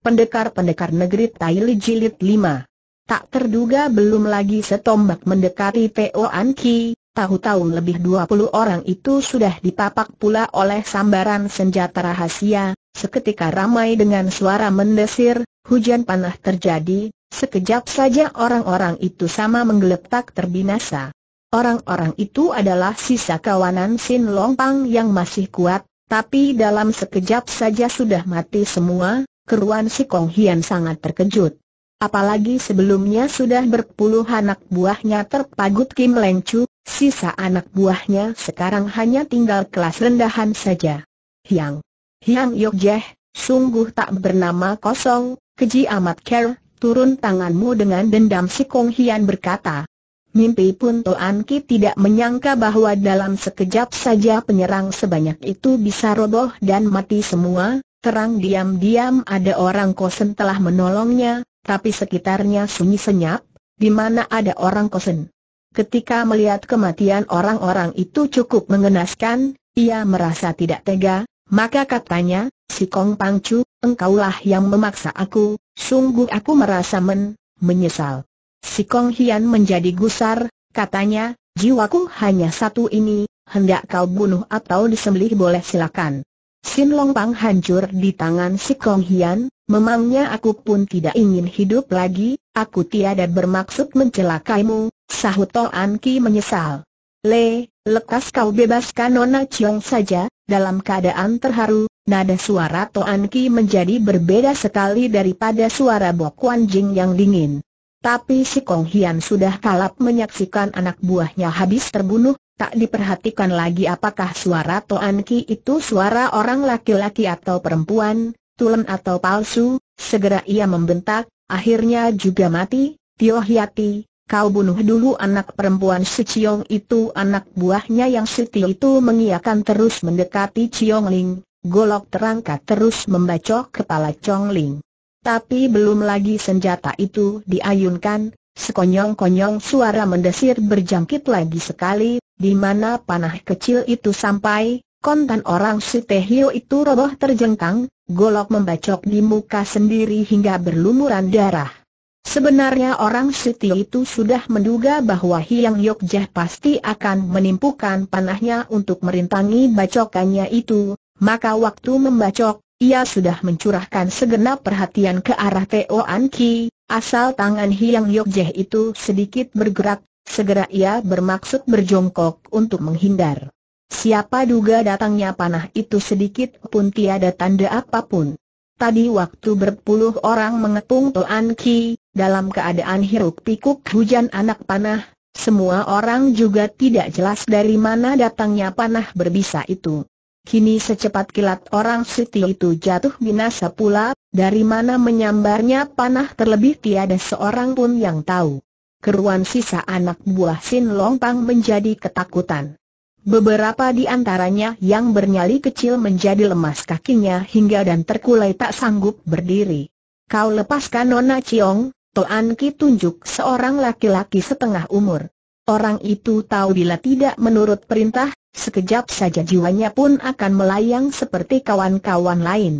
Pendekar-pendekar negeri Taili Jilid 5 Tak terduga belum lagi setombak mendekati Teo Anki. tahu-tahu lebih 20 orang itu sudah dipapak pula oleh sambaran senjata rahasia, seketika ramai dengan suara mendesir, hujan panah terjadi, sekejap saja orang-orang itu sama menggeletak terbinasa. Orang-orang itu adalah sisa kawanan Sin Pang yang masih kuat, tapi dalam sekejap saja sudah mati semua, keruan si Kong Hian sangat terkejut. Apalagi sebelumnya sudah berpuluh anak buahnya terpagut Kim Leng Chu, sisa anak buahnya sekarang hanya tinggal kelas rendahan saja. Hiang, Hiang Jeh, sungguh tak bernama kosong, keji amat ker, turun tanganmu dengan dendam si Kong Hian berkata. Mimpi pun Toan Ki tidak menyangka bahwa dalam sekejap saja penyerang sebanyak itu bisa roboh dan mati semua, Terang diam-diam ada orang kosen telah menolongnya, tapi sekitarnya sunyi senyap, di mana ada orang kosen. Ketika melihat kematian orang-orang itu cukup mengenaskan, ia merasa tidak tega, maka katanya, si Kong Pangcu, engkaulah yang memaksa aku, sungguh aku merasa men, menyesal. Si Kong Hian menjadi gusar, katanya, jiwaku hanya satu ini, hendak kau bunuh atau disembelih boleh silakan. Sin Long Pang hancur di tangan si Kong Hian, memangnya aku pun tidak ingin hidup lagi, aku tiada bermaksud mencelakaimu, sahut To An Ki menyesal. Le, lekas kau bebaskan Nona Chiong saja, dalam keadaan terharu, nada suara To An Ki menjadi berbeda sekali daripada suara Bok Wan Jing yang dingin. Tapi si Kong Hian sudah kalap menyaksikan anak buahnya habis terbunuh, Tak diperhatikan lagi apakah suara Toan Ki itu suara orang laki-laki atau perempuan, tulen atau palsu, segera ia membentak, akhirnya juga mati, Tio Hiati, kau bunuh dulu anak perempuan si Ciong itu anak buahnya yang si Tio itu mengiakan terus mendekati Ciong Ling, golok terangkat terus membacok kepala Ciong Ling. Tapi belum lagi senjata itu diayunkan, sekonyong-konyong suara mendesir berjangkit lagi sekali, di mana panah kecil itu sampai, kontan orang si itu roboh terjengkang, golok membacok di muka sendiri hingga berlumuran darah. Sebenarnya orang Siti itu sudah menduga bahwa Hiang Yogja pasti akan menimpukan panahnya untuk merintangi bacokannya itu, maka waktu membacok, ia sudah mencurahkan segenap perhatian ke arah Teo Anki. asal tangan Hiang Yogja itu sedikit bergerak, Segera ia bermaksud berjongkok untuk menghindar. Siapa duga datangnya panah itu sedikit pun tiada tanda apapun. Tadi waktu berpuluh orang mengepung Toan Ki, dalam keadaan hiruk pikuk hujan anak panah, semua orang juga tidak jelas dari mana datangnya panah berbisa itu. Kini secepat kilat orang Siti itu jatuh binasa pula, dari mana menyambarnya panah terlebih tiada seorang pun yang tahu keruan sisa anak buah Sin Long Pang menjadi ketakutan. Beberapa di antaranya yang bernyali kecil menjadi lemas kakinya hingga dan terkulai tak sanggup berdiri. Kau lepaskan Nona Ciong, Toan Ki tunjuk seorang laki-laki setengah umur. Orang itu tahu bila tidak menurut perintah, sekejap saja jiwanya pun akan melayang seperti kawan-kawan lain.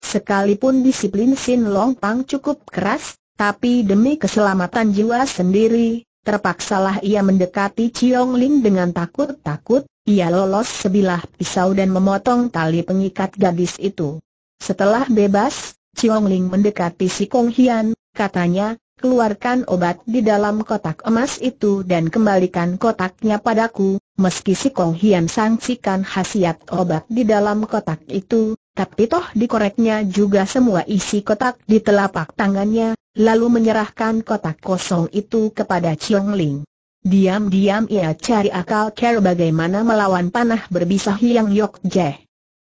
Sekalipun disiplin Sin Long Pang cukup keras, tapi demi keselamatan jiwa sendiri, terpaksalah ia mendekati Chiong Ling dengan takut-takut, ia lolos sebilah pisau dan memotong tali pengikat gadis itu. Setelah bebas, Chiong Ling mendekati si Kong Hian, katanya, keluarkan obat di dalam kotak emas itu dan kembalikan kotaknya padaku, meski si Kong Hian sangsikan khasiat obat di dalam kotak itu, tapi toh dikoreknya juga semua isi kotak di telapak tangannya, lalu menyerahkan kotak kosong itu kepada Chiong Ling. Diam-diam ia cari akal cara bagaimana melawan panah berbisa Hiang Yok Je.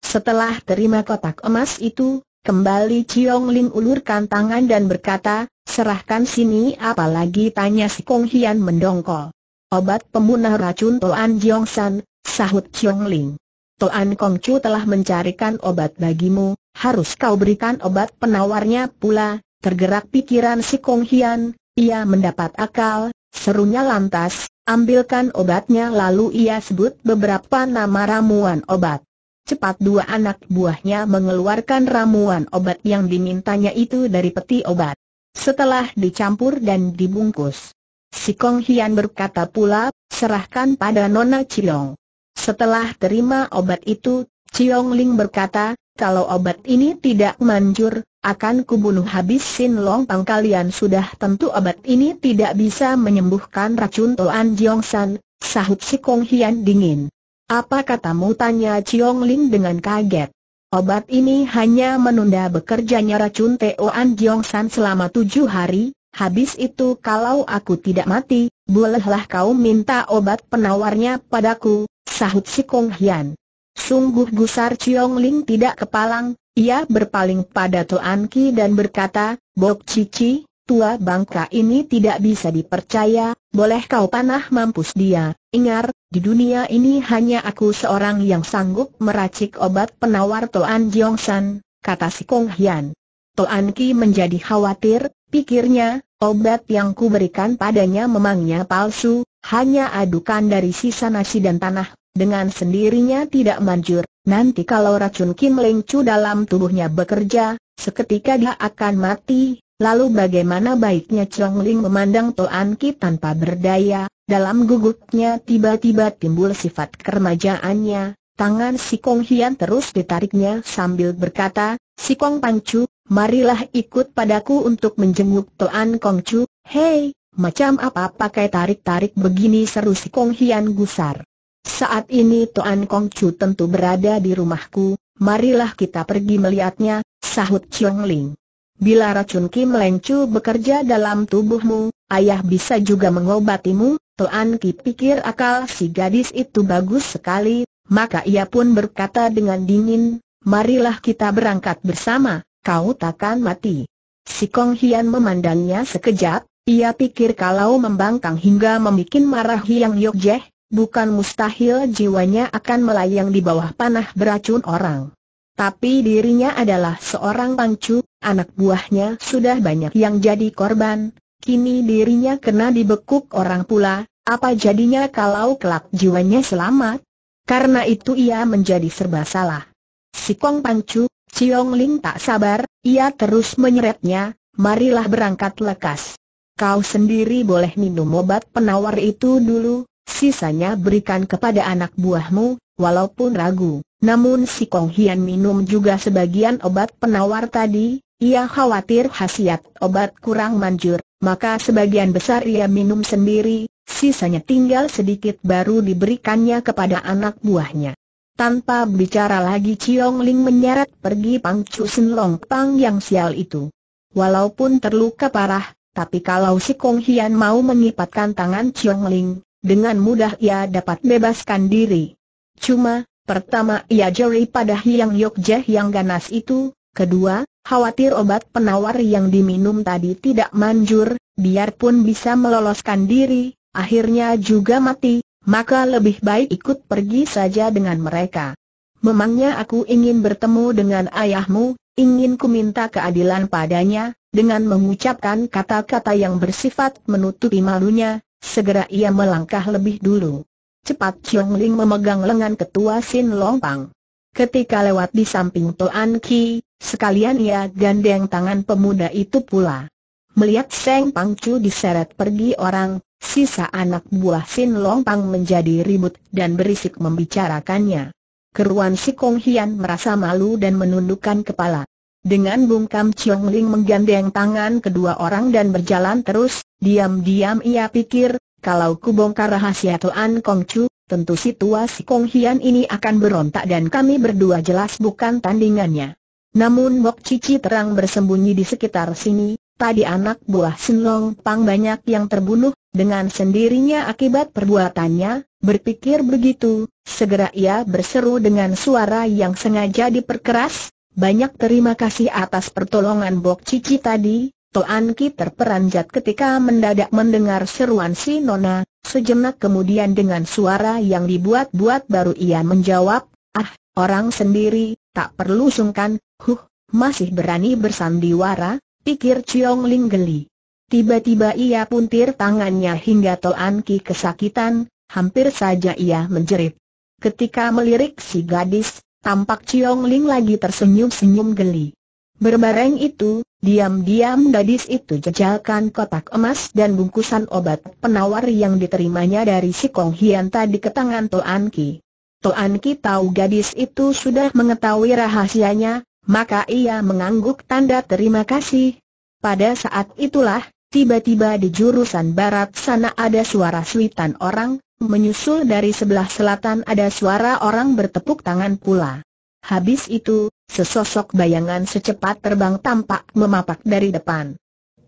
Setelah terima kotak emas itu, kembali Chiong Ling ulurkan tangan dan berkata, serahkan sini apalagi tanya si Kong Hian mendongkol. Obat pemunah racun Toan Jiong San, sahut Chiong Ling. Toan Kong Chu telah mencarikan obat bagimu, harus kau berikan obat penawarnya pula, Tergerak pikiran si Kong Hian, ia mendapat akal, serunya lantas, ambilkan obatnya lalu ia sebut beberapa nama ramuan obat. Cepat dua anak buahnya mengeluarkan ramuan obat yang dimintanya itu dari peti obat. Setelah dicampur dan dibungkus, si Kong Hian berkata pula, serahkan pada Nona Cilong. Setelah terima obat itu, Ciong Ling berkata, kalau obat ini tidak manjur, akan kubunuh habis Sin Long Pang kalian sudah tentu obat ini tidak bisa menyembuhkan racun Toan Jiong San, sahut si Kong Hian dingin. Apa katamu tanya Chiong Ling dengan kaget. Obat ini hanya menunda bekerjanya racun Toan Jiong San selama tujuh hari, habis itu kalau aku tidak mati, bolehlah kau minta obat penawarnya padaku, sahut si Kong Hian. Sungguh gusar Chiong Ling tidak kepalang, ia berpaling pada Tuan Ki dan berkata, Bok Cici, tua bangka ini tidak bisa dipercaya, boleh kau panah mampus dia, ingat, di dunia ini hanya aku seorang yang sanggup meracik obat penawar Jiong San, kata si Kong Hian. Tuan Ki menjadi khawatir, pikirnya, obat yang kuberikan padanya memangnya palsu, hanya adukan dari sisa nasi dan tanah dengan sendirinya tidak manjur, nanti kalau racun Kim Leng Chu dalam tubuhnya bekerja, seketika dia akan mati, lalu bagaimana baiknya Chong Ling memandang Toan Ki tanpa berdaya, dalam gugupnya tiba-tiba timbul sifat kermajaannya, tangan si Kong Hian terus ditariknya sambil berkata, si Kong Chu, marilah ikut padaku untuk menjenguk Toan Kong Chu, hei, macam apa pakai tarik-tarik begini seru si Kong Hian gusar. Saat ini tuan Kong Chu tentu berada di rumahku, marilah kita pergi melihatnya, sahut Chiong Ling. Bila racun Kim Leng Chu bekerja dalam tubuhmu, ayah bisa juga mengobatimu, tuan Ki pikir akal si gadis itu bagus sekali, maka ia pun berkata dengan dingin, marilah kita berangkat bersama, kau takkan mati. Si Kong Hian memandangnya sekejap, ia pikir kalau membangkang hingga membuat marah Hiang Yok Jeh, bukan mustahil jiwanya akan melayang di bawah panah beracun orang. Tapi dirinya adalah seorang pangcu, anak buahnya sudah banyak yang jadi korban, kini dirinya kena dibekuk orang pula, apa jadinya kalau kelak jiwanya selamat? Karena itu ia menjadi serba salah. Si Kong Pangcu, Ciong Ling tak sabar, ia terus menyeretnya, marilah berangkat lekas. Kau sendiri boleh minum obat penawar itu dulu, Sisanya berikan kepada anak buahmu, walaupun ragu. Namun si Kong Hian minum juga sebagian obat penawar tadi, ia khawatir khasiat obat kurang manjur, maka sebagian besar ia minum sendiri, sisanya tinggal sedikit baru diberikannya kepada anak buahnya. Tanpa bicara lagi Chiong Ling menyeret pergi Pang Chu Sen Long Pang yang sial itu. Walaupun terluka parah, tapi kalau si Kong Hian mau mengipatkan tangan Chiong Ling, dengan mudah ia dapat bebaskan diri. Cuma, pertama ia jeri pada Hyang Yokjeh yang ganas itu, kedua, khawatir obat penawar yang diminum tadi tidak manjur, biarpun bisa meloloskan diri, akhirnya juga mati, maka lebih baik ikut pergi saja dengan mereka. Memangnya aku ingin bertemu dengan ayahmu, ingin ku minta keadilan padanya, dengan mengucapkan kata-kata yang bersifat menutupi malunya, Segera ia melangkah lebih dulu. Cepat Chiong Ling memegang lengan ketua Sin Long Pang. Ketika lewat di samping Toan Ki, sekalian ia gandeng tangan pemuda itu pula. Melihat Seng Pang Chu diseret pergi orang, sisa anak buah Sin Long Pang menjadi ribut dan berisik membicarakannya. Keruan si Kong Hian merasa malu dan menundukkan kepala. Dengan bungkam Chiong Ling menggandeng tangan kedua orang dan berjalan terus, Diam-diam ia pikir, kalau kubongkar rahasia tuan Kong Chu, tentu situasi Kong Hian ini akan berontak dan kami berdua jelas bukan tandingannya. Namun Mok Cici terang bersembunyi di sekitar sini, tadi anak buah Senlong Pang banyak yang terbunuh, dengan sendirinya akibat perbuatannya, berpikir begitu, segera ia berseru dengan suara yang sengaja diperkeras, banyak terima kasih atas pertolongan Bok Cici tadi, Toan Ki terperanjat ketika mendadak mendengar seruan si Nona, sejenak kemudian dengan suara yang dibuat-buat baru ia menjawab, ah, orang sendiri, tak perlu sungkan, huh, masih berani bersandiwara, pikir Chiong Ling geli. Tiba-tiba ia puntir tangannya hingga Toan Ki kesakitan, hampir saja ia menjerit. Ketika melirik si gadis, tampak Chiong Ling lagi tersenyum-senyum geli. Berbareng itu, diam-diam gadis itu jejalkan kotak emas dan bungkusan obat penawar yang diterimanya dari si Kong Hian tadi ke tangan Toan Ki. Toan Ki tahu gadis itu sudah mengetahui rahasianya, maka ia mengangguk tanda terima kasih. Pada saat itulah, tiba-tiba di jurusan barat sana ada suara suitan orang, menyusul dari sebelah selatan ada suara orang bertepuk tangan pula. Habis itu, sesosok bayangan secepat terbang tampak memapak dari depan.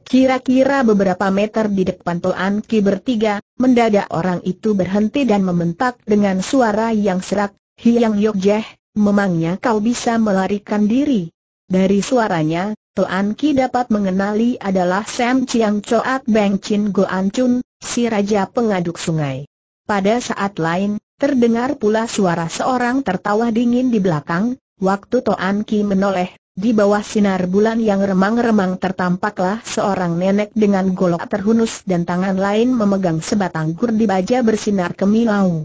Kira-kira beberapa meter di depan Toan Ki bertiga, mendadak orang itu berhenti dan membentak dengan suara yang serak, Hiang jeh, memangnya kau bisa melarikan diri. Dari suaranya, Toan Ki dapat mengenali adalah Sam Chiang Choat Beng Chin Go An Chun, si Raja Pengaduk Sungai. Pada saat lain, Terdengar pula suara seorang tertawa dingin di belakang, waktu Toan Ki menoleh, di bawah sinar bulan yang remang-remang tertampaklah seorang nenek dengan golok terhunus dan tangan lain memegang sebatang gurdi baja bersinar kemilau.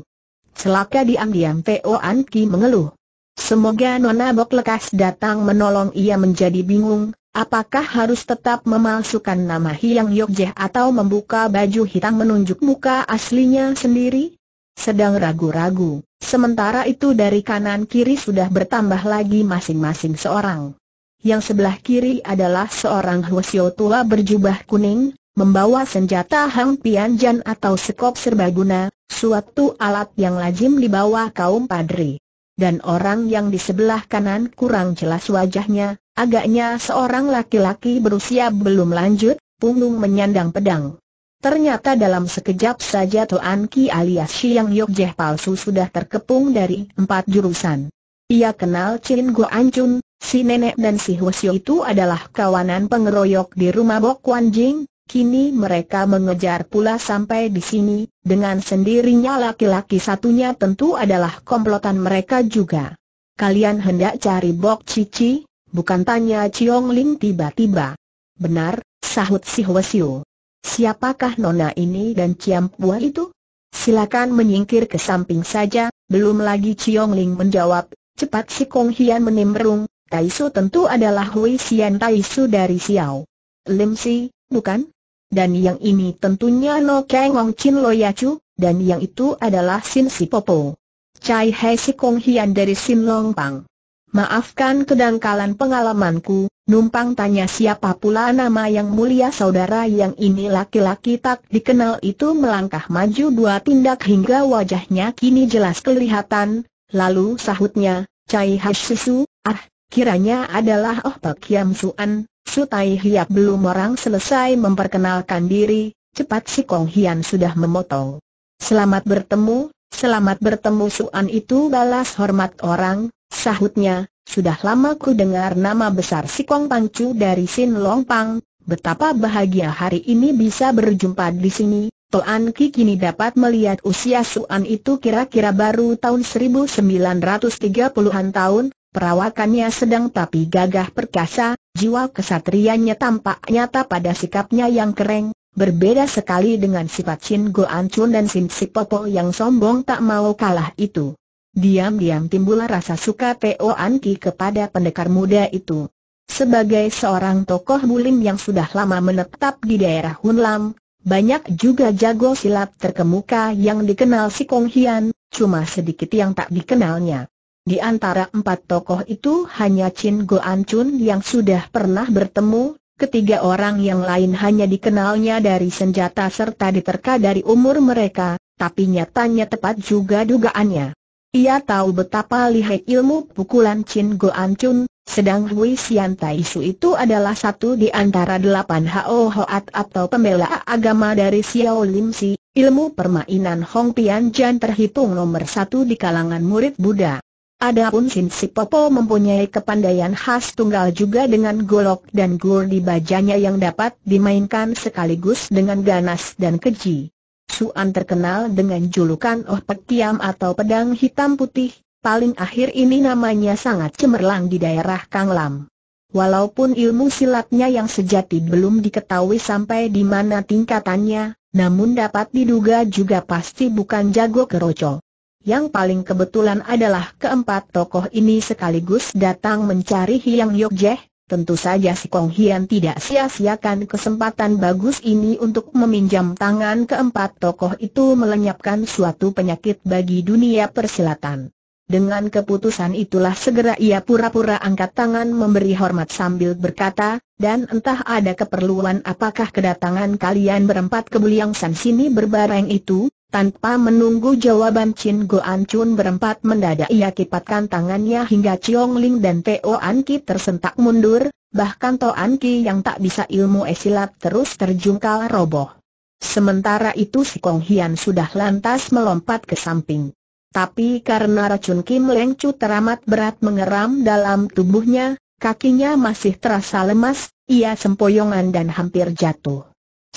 Celaka diam-diam Toan Ki mengeluh. Semoga Nona Bok lekas datang menolong ia menjadi bingung, apakah harus tetap memalsukan nama Hiang Yogyakarta atau membuka baju hitam menunjuk muka aslinya sendiri? sedang ragu-ragu. Sementara itu dari kanan kiri sudah bertambah lagi masing-masing seorang. Yang sebelah kiri adalah seorang Hwasyo tua berjubah kuning, membawa senjata Hang Pianjan atau sekop serbaguna, suatu alat yang lazim dibawa kaum padri. Dan orang yang di sebelah kanan kurang jelas wajahnya, agaknya seorang laki-laki berusia belum lanjut, punggung menyandang pedang. Ternyata dalam sekejap saja Tuan Ki alias Siang Jie palsu sudah terkepung dari empat jurusan. Ia kenal Chin Go Ancun, si nenek dan si Hwasyo itu adalah kawanan pengeroyok di rumah Bok Wan Jing, kini mereka mengejar pula sampai di sini, dengan sendirinya laki-laki satunya tentu adalah komplotan mereka juga. Kalian hendak cari Bok Cici, bukan tanya Chiong Ling tiba-tiba. Benar, sahut si Hwasyo. Siapakah nona ini dan Ciam buah itu? Silakan menyingkir ke samping saja, belum lagi Ciong Ling menjawab, cepat si Kong Hian menimbrung, Taisu tentu adalah Hui Xian Taisu dari Xiao. Lim Si, bukan? Dan yang ini tentunya No Kang Ong Chin ya Chu, dan yang itu adalah Sin Si Popo. Cai He Si Kong Hian dari Sin Long Pang. Maafkan kedangkalan pengalamanku, numpang tanya siapa pula nama yang mulia saudara yang ini laki-laki tak dikenal itu melangkah maju dua tindak hingga wajahnya kini jelas kelihatan, lalu sahutnya, Cai susu. ah, kiranya adalah Oh Pak Kiam Suan, Sutai Hiap belum orang selesai memperkenalkan diri, cepat si Kong Hian sudah memotong. Selamat bertemu, selamat bertemu Suan itu balas hormat orang, Sahutnya, sudah lama ku dengar nama besar si Kong Pancu dari Sin Long Pang, betapa bahagia hari ini bisa berjumpa di sini. Toan Ki kini dapat melihat usia Suan itu kira-kira baru tahun 1930-an tahun, perawakannya sedang tapi gagah perkasa, jiwa kesatrianya tampak nyata pada sikapnya yang kering, berbeda sekali dengan sifat Shin Go Chun dan Shin Sipopo yang sombong tak mau kalah itu. Diam-diam timbullah rasa suka Po Anki kepada pendekar muda itu. Sebagai seorang tokoh bulim yang sudah lama menetap di daerah Hunlam, banyak juga jago silat terkemuka yang dikenal si Kong Hian, cuma sedikit yang tak dikenalnya. Di antara empat tokoh itu hanya Chin Go An Chun yang sudah pernah bertemu, ketiga orang yang lain hanya dikenalnya dari senjata serta diterka dari umur mereka, tapi nyatanya tepat juga dugaannya. Ia tahu betapa lihai ilmu pukulan Chin Go Ancun, sedang Hui Sian Tai Su itu adalah satu di antara delapan Hao Hoat atau pembela agama dari Xiao Lim Si, ilmu permainan Hong Pian Jan terhitung nomor satu di kalangan murid Buddha. Adapun Sin Si Popo mempunyai kepandaian khas tunggal juga dengan golok dan gur di bajanya yang dapat dimainkan sekaligus dengan ganas dan keji. Suan terkenal dengan julukan Oh Pek atau Pedang Hitam Putih, paling akhir ini namanya sangat cemerlang di daerah Kanglam. Walaupun ilmu silatnya yang sejati belum diketahui sampai di mana tingkatannya, namun dapat diduga juga pasti bukan jago keroco. Yang paling kebetulan adalah keempat tokoh ini sekaligus datang mencari hilang Yogyeh, Tentu saja si Kong Hian tidak sia-siakan kesempatan bagus ini untuk meminjam tangan keempat tokoh itu melenyapkan suatu penyakit bagi dunia persilatan. Dengan keputusan itulah segera ia pura-pura angkat tangan memberi hormat sambil berkata, dan entah ada keperluan apakah kedatangan kalian berempat ke Buliang San sini berbareng itu, tanpa menunggu jawaban Chin An Chun berempat mendadak ia kipatkan tangannya hingga Chiong Ling dan Teo An Ki tersentak mundur, bahkan To An Ki yang tak bisa ilmu esilat terus terjungkal roboh. Sementara itu si Kong Hian sudah lantas melompat ke samping. Tapi karena racun Kim Leng Chu teramat berat mengeram dalam tubuhnya, kakinya masih terasa lemas, ia sempoyongan dan hampir jatuh.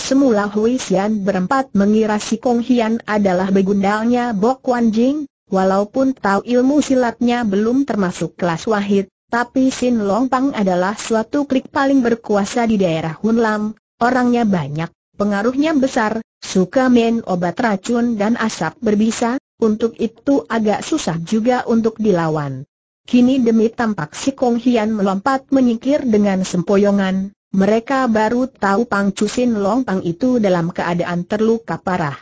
Semula Hui Xian berempat mengira si Kong Hian adalah begundalnya Bok Wan Jing, walaupun tahu ilmu silatnya belum termasuk kelas wahid, tapi Sin Long Pang adalah suatu klik paling berkuasa di daerah Hunlam, orangnya banyak, pengaruhnya besar, suka main obat racun dan asap berbisa, untuk itu agak susah juga untuk dilawan. Kini demi tampak si Kong Hian melompat menyingkir dengan sempoyongan, mereka baru tahu Pang Cusin Pang itu dalam keadaan terluka parah.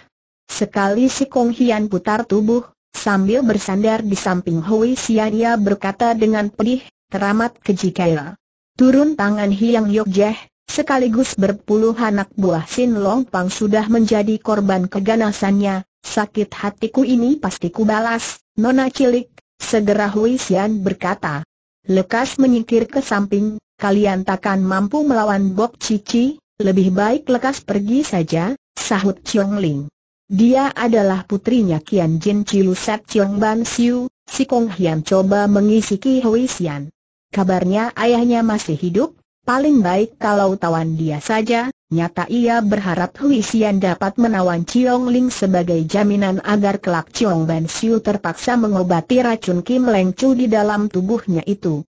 Sekali si Kong Hian putar tubuh, sambil bersandar di samping Hui Xian ia berkata dengan pedih, teramat keji kaya. Turun tangan Hiang jeh, sekaligus berpuluh anak buah Sin Long Pang sudah menjadi korban keganasannya, sakit hatiku ini pasti ku balas, nona cilik, segera Hui Xian berkata. Lekas menyingkir ke samping, kalian takkan mampu melawan Bok Cici, lebih baik lekas pergi saja, sahut Chiong Ling. Dia adalah putrinya Kian Jin Chilu Set Chiong Ban Siu, si Kong Hian coba mengisi Ki Hui Sian. Kabarnya ayahnya masih hidup, paling baik kalau tawan dia saja, nyata ia berharap Hui Sian dapat menawan Chiong Ling sebagai jaminan agar kelak Chiong Ban Siu terpaksa mengobati racun Kim Leng Chu di dalam tubuhnya itu.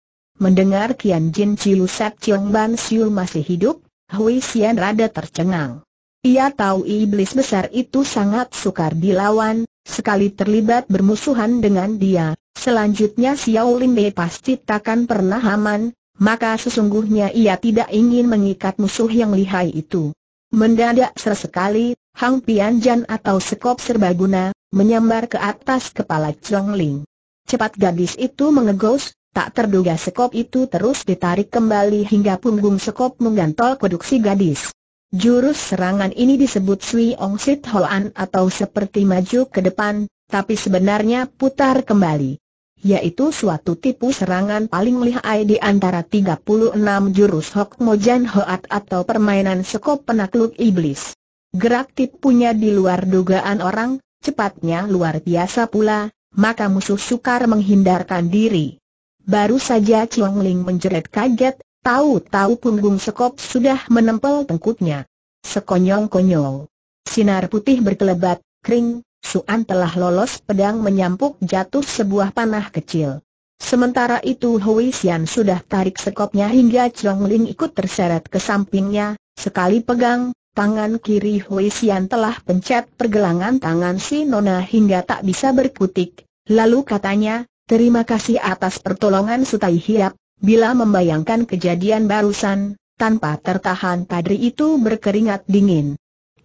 Mendengar Kian Jin Cilu Sek Chiong Ban Siul masih hidup, Hui Xian rada tercengang. Ia tahu iblis besar itu sangat sukar dilawan, sekali terlibat bermusuhan dengan dia, selanjutnya Xiao Lin Mei pasti takkan pernah aman, maka sesungguhnya ia tidak ingin mengikat musuh yang lihai itu. Mendadak sesekali, Hang Pian Jan atau sekop serbaguna, menyambar ke atas kepala Chong Ling. Cepat gadis itu mengegos, Tak terduga sekop itu terus ditarik kembali hingga punggung sekop menggantol kuduk si gadis. Jurus serangan ini disebut Sui Ong Sit Hoan atau seperti maju ke depan, tapi sebenarnya putar kembali. Yaitu suatu tipu serangan paling lihai di antara 36 jurus Hok Mojan Hoat atau permainan sekop penakluk iblis. Gerak tipunya di luar dugaan orang, cepatnya luar biasa pula, maka musuh sukar menghindarkan diri. Baru saja Chong Ling menjerit kaget, tahu-tahu punggung sekop sudah menempel tengkuknya. Sekonyong-konyong. Sinar putih berkelebat, kering, Suan telah lolos pedang menyampuk jatuh sebuah panah kecil. Sementara itu Hui Xian sudah tarik sekopnya hingga Chong Ling ikut terseret ke sampingnya, sekali pegang, tangan kiri Hui Xian telah pencet pergelangan tangan si Nona hingga tak bisa berkutik, lalu katanya, Terima kasih atas pertolongan Sutai Hiap, bila membayangkan kejadian barusan, tanpa tertahan padri itu berkeringat dingin.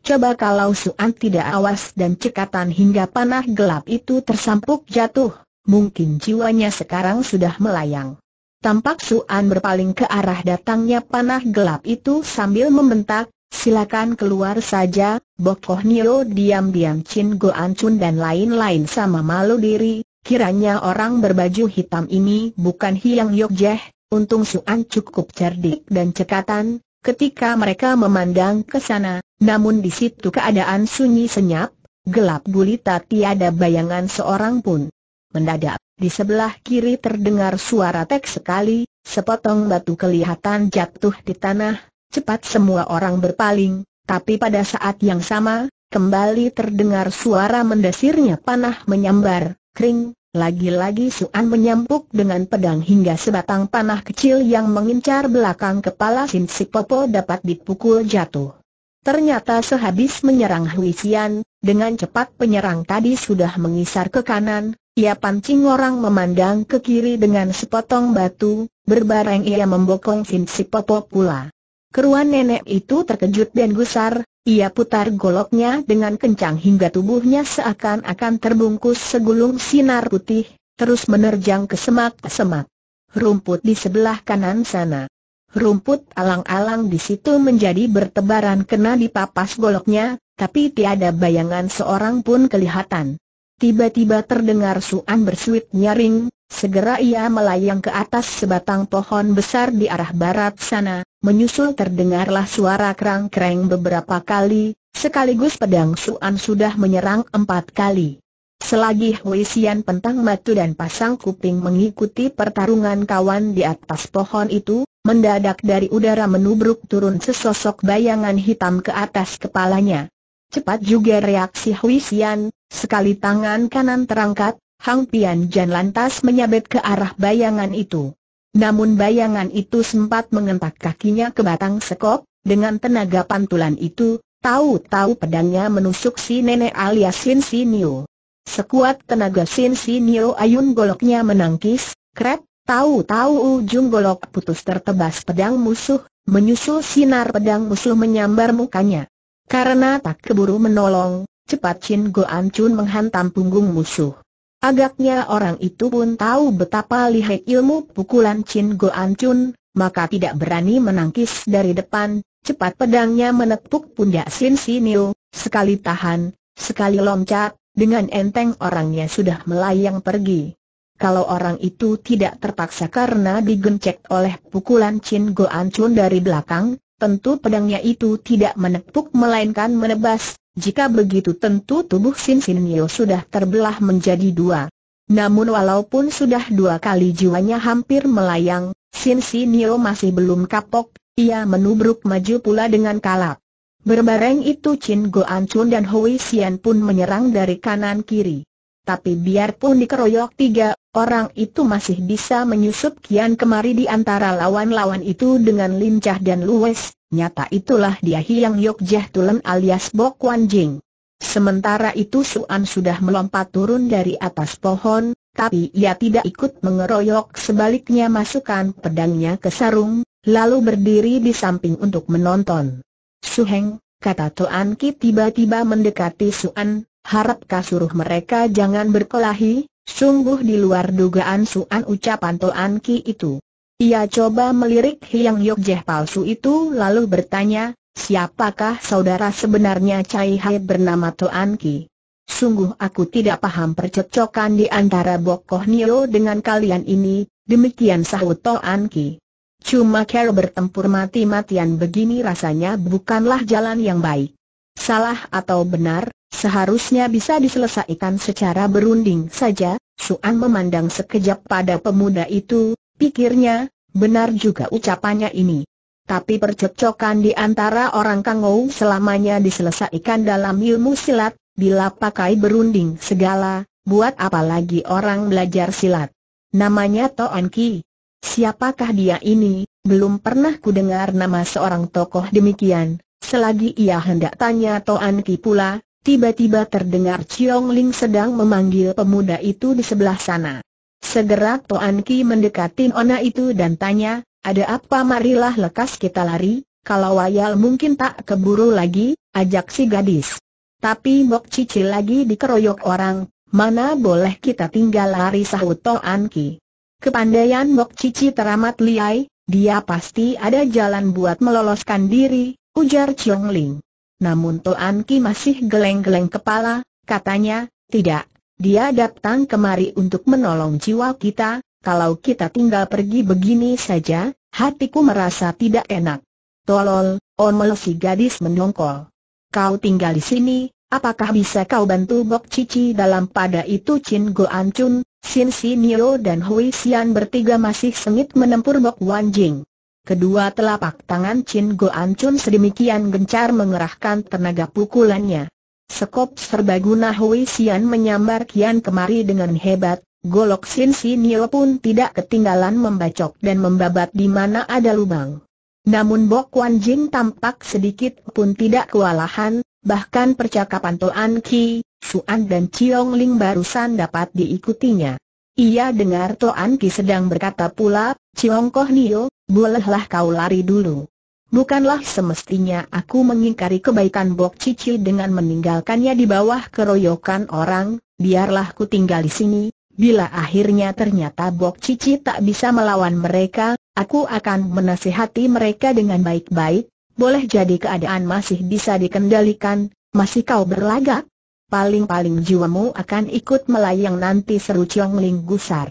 Coba kalau Suan tidak awas dan cekatan hingga panah gelap itu tersampuk jatuh, mungkin jiwanya sekarang sudah melayang. Tampak Suan berpaling ke arah datangnya panah gelap itu sambil membentak, silakan keluar saja, Bokoh Nio diam-diam Chin Goan Chun dan lain-lain sama malu diri, Kiranya orang berbaju hitam ini bukan Hiang Yokjeh, untung Suan cukup cerdik dan cekatan, ketika mereka memandang ke sana, namun di situ keadaan sunyi senyap, gelap gulita tiada bayangan seorang pun. Mendadak, di sebelah kiri terdengar suara tek sekali, sepotong batu kelihatan jatuh di tanah, cepat semua orang berpaling, tapi pada saat yang sama, kembali terdengar suara mendesirnya panah menyambar kering, lagi-lagi Suan menyampuk dengan pedang hingga sebatang panah kecil yang mengincar belakang kepala Sin Si Popo dapat dipukul jatuh. Ternyata sehabis menyerang Hui Xian, dengan cepat penyerang tadi sudah mengisar ke kanan, ia pancing orang memandang ke kiri dengan sepotong batu, berbareng ia membokong Sin Si Popo pula. Keruan nenek itu terkejut dan gusar, ia putar goloknya dengan kencang hingga tubuhnya seakan-akan terbungkus segulung sinar putih, terus menerjang ke semak-semak. Rumput di sebelah kanan sana. Rumput alang-alang di situ menjadi bertebaran kena di papas goloknya, tapi tiada bayangan seorang pun kelihatan. Tiba-tiba terdengar suan bersuit nyaring, segera ia melayang ke atas sebatang pohon besar di arah barat sana, menyusul terdengarlah suara kerang-kerang beberapa kali, sekaligus pedang suan sudah menyerang empat kali. Selagi Hui pentang matu dan pasang kuping mengikuti pertarungan kawan di atas pohon itu, mendadak dari udara menubruk turun sesosok bayangan hitam ke atas kepalanya. Cepat juga reaksi Hui Xian, sekali tangan kanan terangkat, Hang Pian Jan lantas menyabet ke arah bayangan itu. Namun bayangan itu sempat mengentak kakinya ke batang sekop, dengan tenaga pantulan itu, tahu-tahu pedangnya menusuk si nenek alias Sin Niu. Sekuat tenaga Sin Niu ayun goloknya menangkis, krep, tahu-tahu ujung golok putus tertebas pedang musuh, menyusul sinar pedang musuh menyambar mukanya. Karena tak keburu menolong, cepat Chin Goan Chun menghantam punggung musuh. Agaknya orang itu pun tahu betapa lihai ilmu pukulan Chin Goan Chun, maka tidak berani menangkis dari depan, cepat pedangnya menepuk pundak Sin Sinil, sekali tahan, sekali loncat, dengan enteng orangnya sudah melayang pergi. Kalau orang itu tidak terpaksa karena digencet oleh pukulan Chin Goan Chun dari belakang, tentu pedangnya itu tidak menepuk melainkan menebas, jika begitu tentu tubuh Sin Sin Nio sudah terbelah menjadi dua. Namun walaupun sudah dua kali jiwanya hampir melayang, Sin Sin Nio masih belum kapok, ia menubruk maju pula dengan kalap. Berbareng itu Chin Goan Chun dan Hui Xian pun menyerang dari kanan kiri. Tapi biarpun dikeroyok tiga, orang itu masih bisa menyusup kian kemari di antara lawan-lawan itu dengan lincah dan luwes, nyata itulah dia Hiang Yok Jah Tulen alias Bok Wan Jing. Sementara itu Suan sudah melompat turun dari atas pohon, tapi ia tidak ikut mengeroyok sebaliknya masukkan pedangnya ke sarung, lalu berdiri di samping untuk menonton. Suheng, kata Toan Ki tiba-tiba mendekati Suan, Harap kasuruh mereka jangan berkelahi, sungguh di luar dugaan Suan ucapan Toan Ki itu. Ia coba melirik Hiang Yokjeh palsu itu lalu bertanya, siapakah saudara sebenarnya Cai Hai bernama Toan Ki? Sungguh aku tidak paham percocokan di antara Bokoh Nio dengan kalian ini, demikian sahut Toan Ki. Cuma kalau bertempur mati-matian begini rasanya bukanlah jalan yang baik. Salah atau benar, Seharusnya bisa diselesaikan secara berunding saja, Suan memandang sekejap pada pemuda itu, pikirnya, benar juga ucapannya ini. Tapi percekcokan di antara orang Kangou selamanya diselesaikan dalam ilmu silat, bila pakai berunding segala, buat apa lagi orang belajar silat. Namanya Toan Ki. Siapakah dia ini? Belum pernah ku dengar nama seorang tokoh demikian. Selagi ia hendak tanya Toan Ki pula, Tiba-tiba terdengar Chiong Ling sedang memanggil pemuda itu di sebelah sana. Segera Toan Ki mendekati Ona itu dan tanya, ada apa marilah lekas kita lari, kalau wayal mungkin tak keburu lagi, ajak si gadis. Tapi Bok Cici lagi dikeroyok orang, mana boleh kita tinggal lari sahut Toan Ki. Kepandaian Bok Cici teramat liai, dia pasti ada jalan buat meloloskan diri, ujar Chiong Ling. Namun Toan Ki masih geleng-geleng kepala, katanya, tidak, dia datang kemari untuk menolong jiwa kita, kalau kita tinggal pergi begini saja, hatiku merasa tidak enak. Tolol, omel si gadis mendongkol. Kau tinggal di sini, apakah bisa kau bantu Bok Cici dalam pada itu Chin Go Ancun, Shin Si Nio dan Hui Xian bertiga masih sengit menempur Bok Wan Jing. Kedua telapak tangan Chin Go Chun sedemikian gencar mengerahkan tenaga pukulannya. Sekop serbaguna Hui Xian menyambar kian kemari dengan hebat, golok Sin Nio pun tidak ketinggalan membacok dan membabat di mana ada lubang. Namun Bok Wan Jing tampak sedikit pun tidak kewalahan, bahkan percakapan Toan Ki, An dan Chiong Ling barusan dapat diikutinya. Ia dengar Toan Ki sedang berkata pula, Ciongkoh Nio, bolehlah kau lari dulu. Bukanlah semestinya aku mengingkari kebaikan Bok Cici dengan meninggalkannya di bawah keroyokan orang, biarlah ku tinggal di sini. Bila akhirnya ternyata Bok Cici tak bisa melawan mereka, aku akan menasihati mereka dengan baik-baik, boleh jadi keadaan masih bisa dikendalikan, masih kau berlagak? Paling-paling jiwamu akan ikut melayang nanti seru Ciong Ling gusar.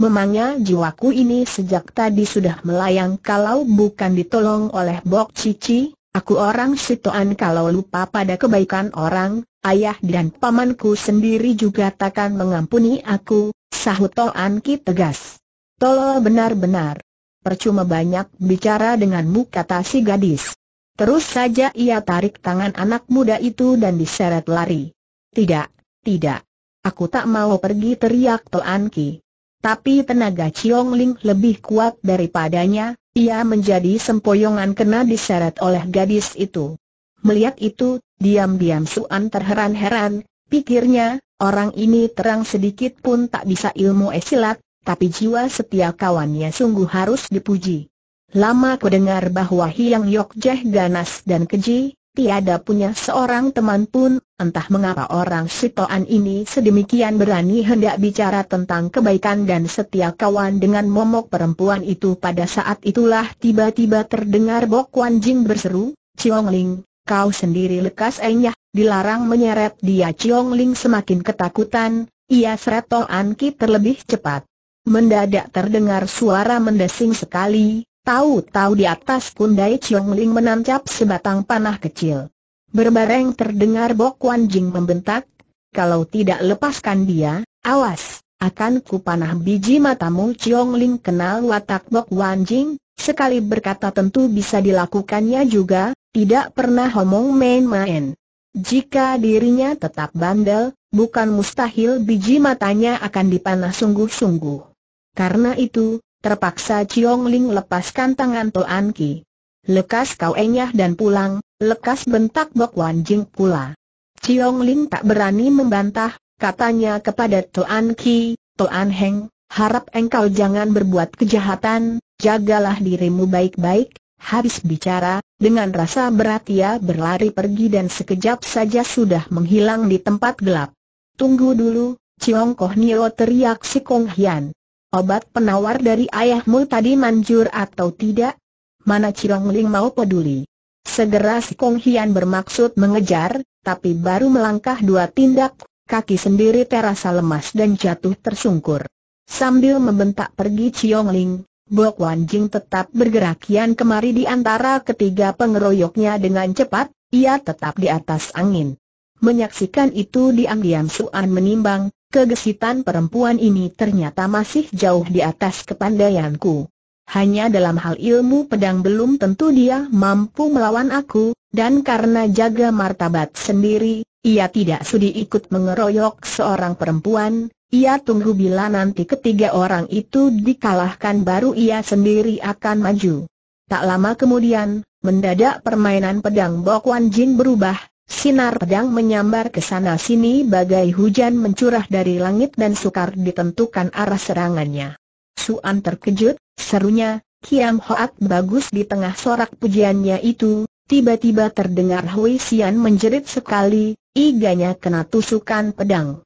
Memangnya jiwaku ini sejak tadi sudah melayang kalau bukan ditolong oleh Bok Cici, aku orang sitoan kalau lupa pada kebaikan orang, ayah dan pamanku sendiri juga takkan mengampuni aku, sahut Toan Ki tegas. Tolol benar-benar. Percuma banyak bicara denganmu kata si gadis. Terus saja ia tarik tangan anak muda itu dan diseret lari. Tidak, tidak. Aku tak mau pergi teriak Toan Ki. Tapi tenaga Chiong Ling lebih kuat daripadanya, ia menjadi sempoyongan kena diseret oleh gadis itu. Melihat itu, diam-diam Suan terheran-heran, pikirnya, orang ini terang sedikit pun tak bisa ilmu esilat, tapi jiwa setia kawannya sungguh harus dipuji. Lama ku dengar bahwa Hiang Yok Jeh ganas dan keji, Tiada punya seorang teman pun, entah mengapa orang Sitoan ini sedemikian berani hendak bicara tentang kebaikan dan setia kawan dengan momok perempuan itu pada saat itulah tiba-tiba terdengar Bok Wan Jing berseru, Ciong Ling, kau sendiri lekas enyah, dilarang menyeret dia Ciong Ling semakin ketakutan, ia seret Toan Ki terlebih cepat. Mendadak terdengar suara mendesing sekali, Tahu-tahu di atas kundai Chong Ling menancap sebatang panah kecil. Berbareng terdengar Bok Wan Jing membentak, kalau tidak lepaskan dia, awas, akan ku panah biji matamu Chong Ling kenal watak Bok Wan Jing, sekali berkata tentu bisa dilakukannya juga, tidak pernah omong main-main. Jika dirinya tetap bandel, bukan mustahil biji matanya akan dipanah sungguh-sungguh. Karena itu, Terpaksa Chiong Ling lepaskan tangan Toan Ki. Lekas kau enyah dan pulang, lekas bentak Bok Wan Jing pula. Chiong Ling tak berani membantah, katanya kepada Toan Ki, Toan Heng, harap engkau jangan berbuat kejahatan, jagalah dirimu baik-baik. Habis bicara, dengan rasa berat ia berlari pergi dan sekejap saja sudah menghilang di tempat gelap. Tunggu dulu, Ciong Koh Nio teriak si Kong Hian. Obat penawar dari ayahmu tadi manjur atau tidak? Mana Cirong Ling mau peduli? Segera si Kong Hian bermaksud mengejar, tapi baru melangkah dua tindak, kaki sendiri terasa lemas dan jatuh tersungkur. Sambil membentak pergi Ciong Ling, Bok Wan Jing tetap bergerak kian kemari di antara ketiga pengeroyoknya dengan cepat, ia tetap di atas angin. Menyaksikan itu diam-diam Suan menimbang, Kegesitan perempuan ini ternyata masih jauh di atas kepandaianku. Hanya dalam hal ilmu pedang belum tentu dia mampu melawan aku, dan karena jaga martabat sendiri, ia tidak sudi ikut mengeroyok seorang perempuan, ia tunggu bila nanti ketiga orang itu dikalahkan baru ia sendiri akan maju. Tak lama kemudian, mendadak permainan pedang Bokwan Jin berubah, Sinar pedang menyambar ke sana-sini bagai hujan mencurah dari langit dan sukar ditentukan arah serangannya. Suan terkejut, serunya, Kiam Hoat bagus di tengah sorak pujiannya itu, tiba-tiba terdengar Hui Xian menjerit sekali, iganya kena tusukan pedang.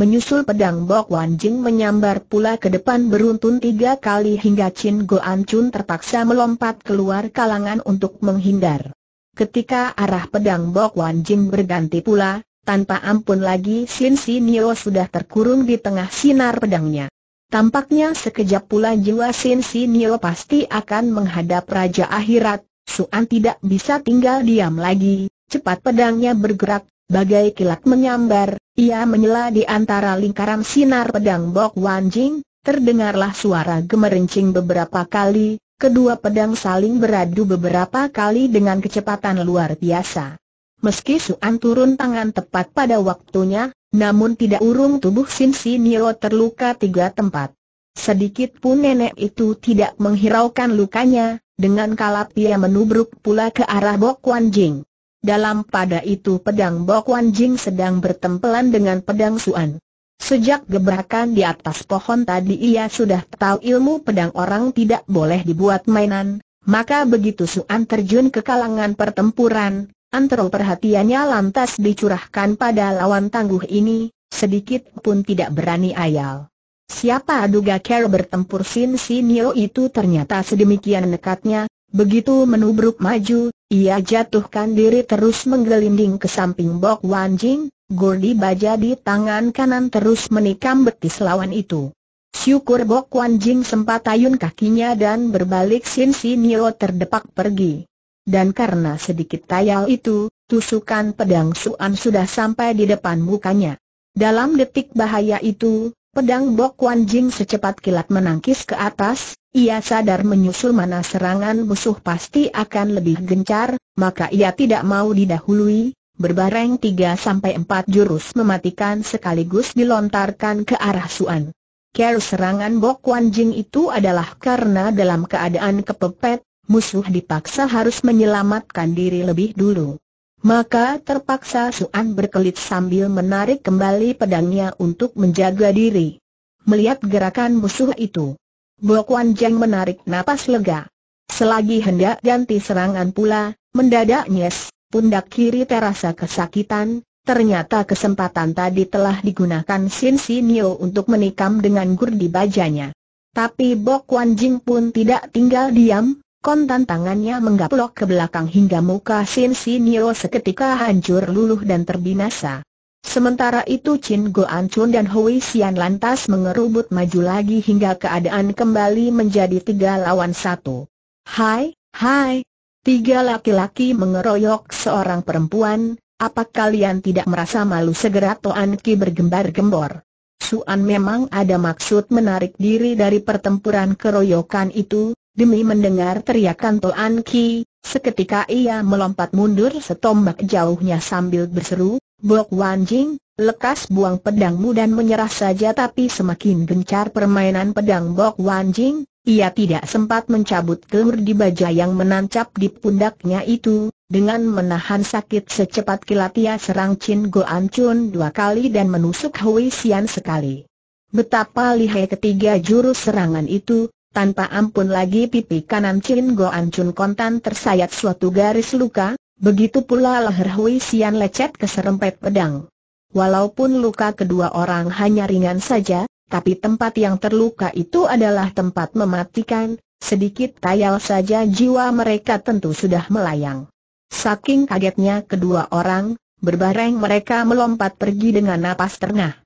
Menyusul pedang Bok Wan Jing menyambar pula ke depan beruntun tiga kali hingga Chin Goan Chun terpaksa melompat keluar kalangan untuk menghindar. Ketika arah pedang Bok Wan Jing berganti pula, tanpa ampun lagi Sin Nio sudah terkurung di tengah sinar pedangnya. Tampaknya sekejap pula jiwa Sin Nio pasti akan menghadap Raja Akhirat, Suan tidak bisa tinggal diam lagi, cepat pedangnya bergerak, bagai kilat menyambar, ia menyela di antara lingkaran sinar pedang Bok Wan Jing, terdengarlah suara gemerincing beberapa kali, Kedua pedang saling beradu beberapa kali dengan kecepatan luar biasa. Meski Suan turun tangan tepat pada waktunya, namun tidak urung tubuh Sin Nio terluka tiga tempat. Sedikit pun nenek itu tidak menghiraukan lukanya, dengan kalap ia menubruk pula ke arah Bok Wan Jing. Dalam pada itu pedang Bok Wan Jing sedang bertempelan dengan pedang Suan. Sejak gebrakan di atas pohon tadi ia sudah tahu ilmu pedang orang tidak boleh dibuat mainan, maka begitu Suan terjun ke kalangan pertempuran, antara perhatiannya lantas dicurahkan pada lawan tangguh ini, sedikit pun tidak berani ayal. Siapa duga Carol bertempur Sin Sinio itu ternyata sedemikian nekatnya, Begitu menubruk maju, ia jatuhkan diri terus menggelinding ke samping Bok Wan Jing, Gordi baja di tangan kanan terus menikam betis lawan itu. Syukur Bok Wan Jing sempat ayun kakinya dan berbalik Sin Nio terdepak pergi. Dan karena sedikit tayal itu, tusukan pedang Suan sudah sampai di depan mukanya. Dalam detik bahaya itu, Pedang Bok Wan Jing secepat kilat menangkis ke atas, ia sadar menyusul mana serangan musuh pasti akan lebih gencar, maka ia tidak mau didahului, berbareng 3-4 jurus mematikan sekaligus dilontarkan ke arah Suan. Kerus serangan Bok Wan Jing itu adalah karena dalam keadaan kepepet, musuh dipaksa harus menyelamatkan diri lebih dulu. Maka terpaksa Suan berkelit sambil menarik kembali pedangnya untuk menjaga diri. Melihat gerakan musuh itu, Bokuan Jeng menarik napas lega. Selagi hendak ganti serangan pula, mendadak nyes, pundak kiri terasa kesakitan, Ternyata kesempatan tadi telah digunakan Sin Nio untuk menikam dengan gur di bajanya. Tapi Bok Wan Jing pun tidak tinggal diam, kontan tangannya menggaplok ke belakang hingga muka Sin Sinio seketika hancur luluh dan terbinasa. Sementara itu Chin Goan Chun dan Hui Xian lantas mengerubut maju lagi hingga keadaan kembali menjadi tiga lawan satu. Hai, hai, tiga laki-laki mengeroyok seorang perempuan, apa kalian tidak merasa malu segera Toan Ki bergembar-gembor. Suan memang ada maksud menarik diri dari pertempuran keroyokan itu, Demi mendengar teriakan Toan Ki, seketika ia melompat mundur setombak jauhnya sambil berseru, Bok Wan Jing, lekas buang pedangmu dan menyerah saja tapi semakin gencar permainan pedang Bok Wan Jing, ia tidak sempat mencabut gelur di baja yang menancap di pundaknya itu, dengan menahan sakit secepat kilat ia serang Chin Goan Chun dua kali dan menusuk Hui Xian sekali. Betapa lihai ketiga jurus serangan itu, tanpa ampun lagi pipi kanan Chin Go Chun kontan tersayat suatu garis luka, begitu pula leher Hui Sian lecet ke pedang. Walaupun luka kedua orang hanya ringan saja, tapi tempat yang terluka itu adalah tempat mematikan, sedikit tayal saja jiwa mereka tentu sudah melayang. Saking kagetnya kedua orang, berbareng mereka melompat pergi dengan napas terengah.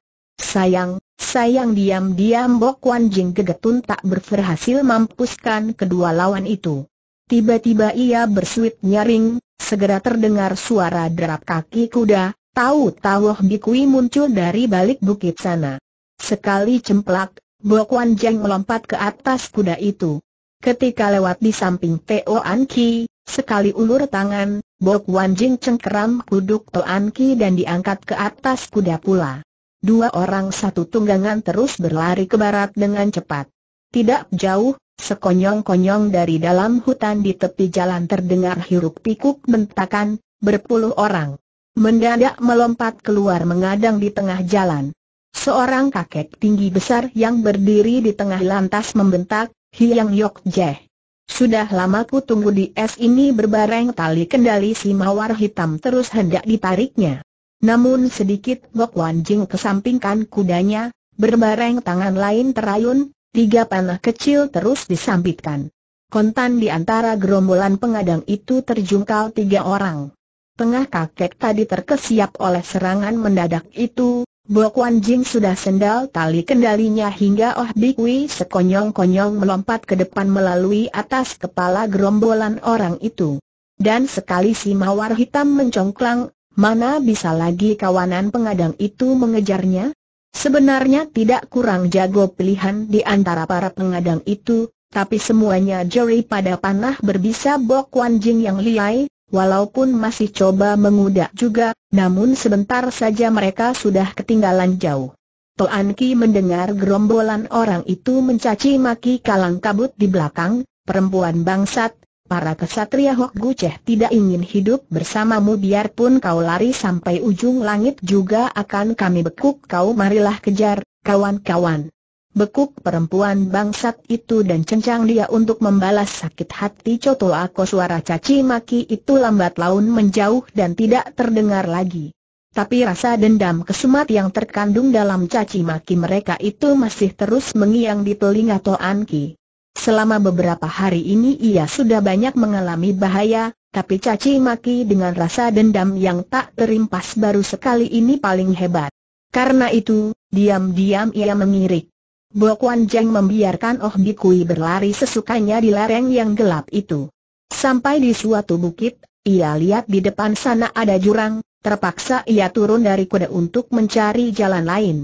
Sayang, Sayang diam-diam Bok Wan Jing kegetun tak berhasil mampuskan kedua lawan itu. Tiba-tiba ia bersuit nyaring, segera terdengar suara derap kaki kuda, tahu-tahu Bikui muncul dari balik bukit sana. Sekali cemplak, Bok Wan Jing melompat ke atas kuda itu. Ketika lewat di samping Teo An Ki, sekali ulur tangan, Bok Wan Jing cengkeram kuduk An Ki dan diangkat ke atas kuda pula. Dua orang satu tunggangan terus berlari ke barat dengan cepat. Tidak jauh, sekonyong-konyong dari dalam hutan di tepi jalan terdengar hiruk pikuk bentakan, berpuluh orang. Mendadak melompat keluar mengadang di tengah jalan. Seorang kakek tinggi besar yang berdiri di tengah lantas membentak, Hiang Yok Jeh. Sudah lama ku tunggu di es ini berbareng tali kendali si mawar hitam terus hendak ditariknya. Namun sedikit Gok Wan Jing kesampingkan kudanya, berbareng tangan lain terayun, tiga panah kecil terus disambitkan. Kontan di antara gerombolan pengadang itu terjungkal tiga orang. Tengah kakek tadi terkesiap oleh serangan mendadak itu, Bok Wan Jing sudah sendal tali kendalinya hingga Oh Bik sekonyong-konyong melompat ke depan melalui atas kepala gerombolan orang itu. Dan sekali si mawar hitam mencongklang, Mana bisa lagi kawanan pengadang itu mengejarnya? Sebenarnya tidak kurang jago pilihan di antara para pengadang itu, tapi semuanya jari pada panah berbisa Bok Wan yang liai, walaupun masih coba mengudak juga, namun sebentar saja mereka sudah ketinggalan jauh. Toan Ki mendengar gerombolan orang itu mencaci maki kalang kabut di belakang, perempuan bangsat, para kesatria Hok Guceh tidak ingin hidup bersamamu biarpun kau lari sampai ujung langit juga akan kami bekuk kau marilah kejar, kawan-kawan. Bekuk perempuan bangsat itu dan cencang dia untuk membalas sakit hati Coto Ako suara caci maki itu lambat laun menjauh dan tidak terdengar lagi. Tapi rasa dendam kesumat yang terkandung dalam caci maki mereka itu masih terus mengiang di telinga Toan Ki. Selama beberapa hari ini ia sudah banyak mengalami bahaya, tapi caci maki dengan rasa dendam yang tak terimpas baru sekali ini paling hebat. Karena itu, diam-diam ia mengirik. Bo Wan Jeng membiarkan Oh Bikui berlari sesukanya di lereng yang gelap itu. Sampai di suatu bukit, ia lihat di depan sana ada jurang, terpaksa ia turun dari kuda untuk mencari jalan lain.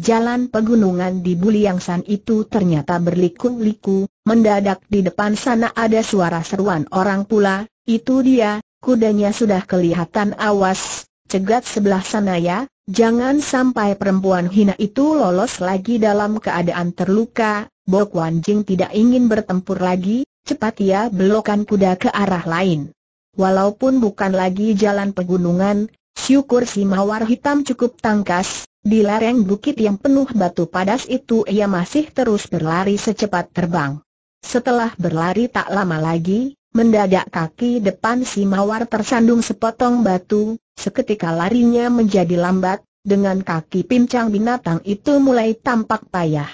Jalan pegunungan di Buliangsan itu ternyata berliku-liku, mendadak di depan sana ada suara seruan orang pula, itu dia, kudanya sudah kelihatan awas, cegat sebelah sana ya, jangan sampai perempuan hina itu lolos lagi dalam keadaan terluka, Bok Wan Jing tidak ingin bertempur lagi, cepat ia belokan kuda ke arah lain. Walaupun bukan lagi jalan pegunungan, Syukur si mawar hitam cukup tangkas, di lereng bukit yang penuh batu padas itu ia masih terus berlari secepat terbang. Setelah berlari tak lama lagi, mendadak kaki depan si mawar tersandung sepotong batu, seketika larinya menjadi lambat, dengan kaki pincang binatang itu mulai tampak payah.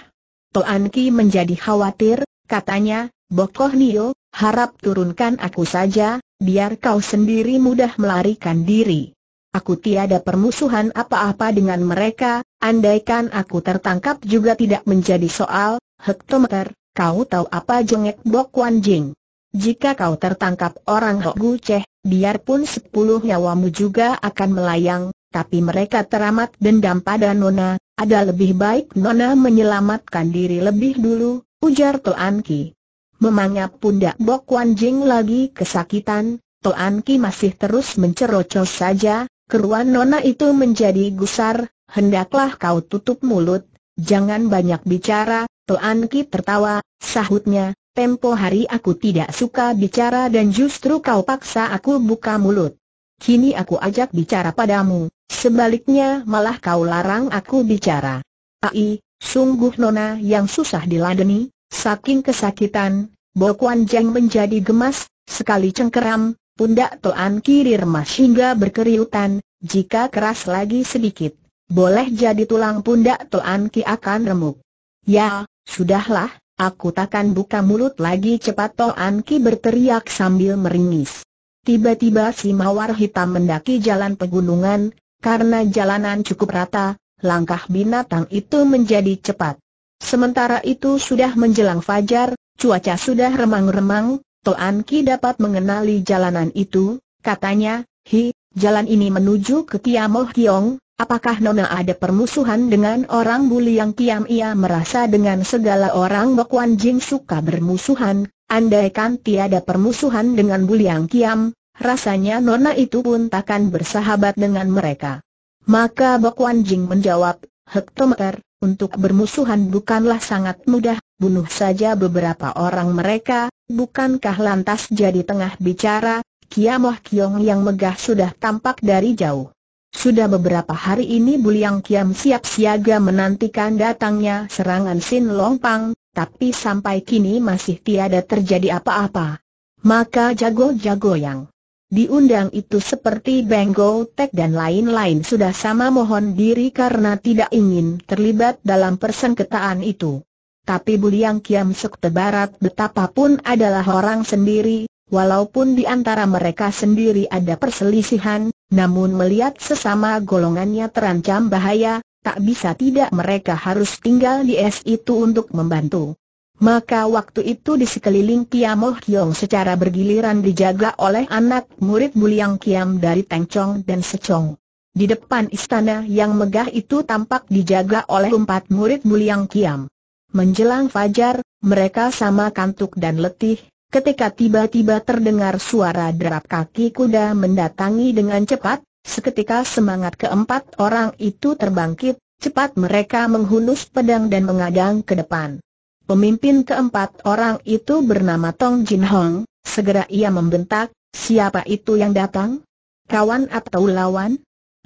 Toan Ki menjadi khawatir, katanya, Bokoh Nio, harap turunkan aku saja, biar kau sendiri mudah melarikan diri. Aku tiada permusuhan apa-apa dengan mereka, andaikan aku tertangkap juga tidak menjadi soal, hektometer, kau tahu apa jongek Bok Wan Jing? Jika kau tertangkap orang Gu Ceh, biarpun sepuluh nyawamu juga akan melayang, tapi mereka teramat dendam pada Nona, ada lebih baik Nona menyelamatkan diri lebih dulu, ujar Toan Ki. Memangnya pundak Bok Wan Jing lagi kesakitan, Toan Ki masih terus mencerocos saja, Keruan Nona itu menjadi gusar, hendaklah kau tutup mulut, jangan banyak bicara, Tuan Ki tertawa, sahutnya, tempo hari aku tidak suka bicara dan justru kau paksa aku buka mulut. Kini aku ajak bicara padamu, sebaliknya malah kau larang aku bicara. Ai, sungguh Nona yang susah diladeni, saking kesakitan, Bokuan Jeng menjadi gemas, sekali cengkeram, Pundak Toan kiri remas hingga berkeriutan, jika keras lagi sedikit, boleh jadi tulang pundak Toan Ki akan remuk. Ya, sudahlah, aku takkan buka mulut lagi cepat Toan Ki berteriak sambil meringis. Tiba-tiba si mawar hitam mendaki jalan pegunungan, karena jalanan cukup rata, langkah binatang itu menjadi cepat. Sementara itu sudah menjelang fajar, cuaca sudah remang-remang, Toan Ki dapat mengenali jalanan itu, katanya, Hi, jalan ini menuju ke Oh Kiong, apakah Nona ada permusuhan dengan orang buli yang Kiam ia merasa dengan segala orang Bokwan Jing suka bermusuhan, andaikan tiada permusuhan dengan buli yang Kiam, rasanya Nona itu pun takkan bersahabat dengan mereka. Maka Bokwan Jing menjawab, Hektometer, untuk bermusuhan bukanlah sangat mudah, bunuh saja beberapa orang mereka, Bukankah lantas jadi tengah bicara, Kiamoh Kiong yang megah sudah tampak dari jauh. Sudah beberapa hari ini Buliang Kiam siap siaga menantikan datangnya serangan Sin Long Pang, tapi sampai kini masih tiada terjadi apa-apa. Maka jago-jago yang diundang itu seperti Benggo Tek dan lain-lain sudah sama mohon diri karena tidak ingin terlibat dalam persengketaan itu. Tapi Buliang Kiam Sek Barat betapapun adalah orang sendiri, walaupun di antara mereka sendiri ada perselisihan, namun melihat sesama golongannya terancam bahaya, tak bisa tidak mereka harus tinggal di es itu untuk membantu. Maka waktu itu di sekeliling Piamoh Kiong secara bergiliran dijaga oleh anak murid Buliang Kiam dari Chong dan Secong. Di depan istana yang megah itu tampak dijaga oleh empat murid Buliang Kiam. Menjelang fajar, mereka sama kantuk dan letih, ketika tiba-tiba terdengar suara derap kaki kuda mendatangi dengan cepat, seketika semangat keempat orang itu terbangkit, cepat mereka menghunus pedang dan mengadang ke depan. Pemimpin keempat orang itu bernama Tong Jin Hong, segera ia membentak, siapa itu yang datang? Kawan atau lawan?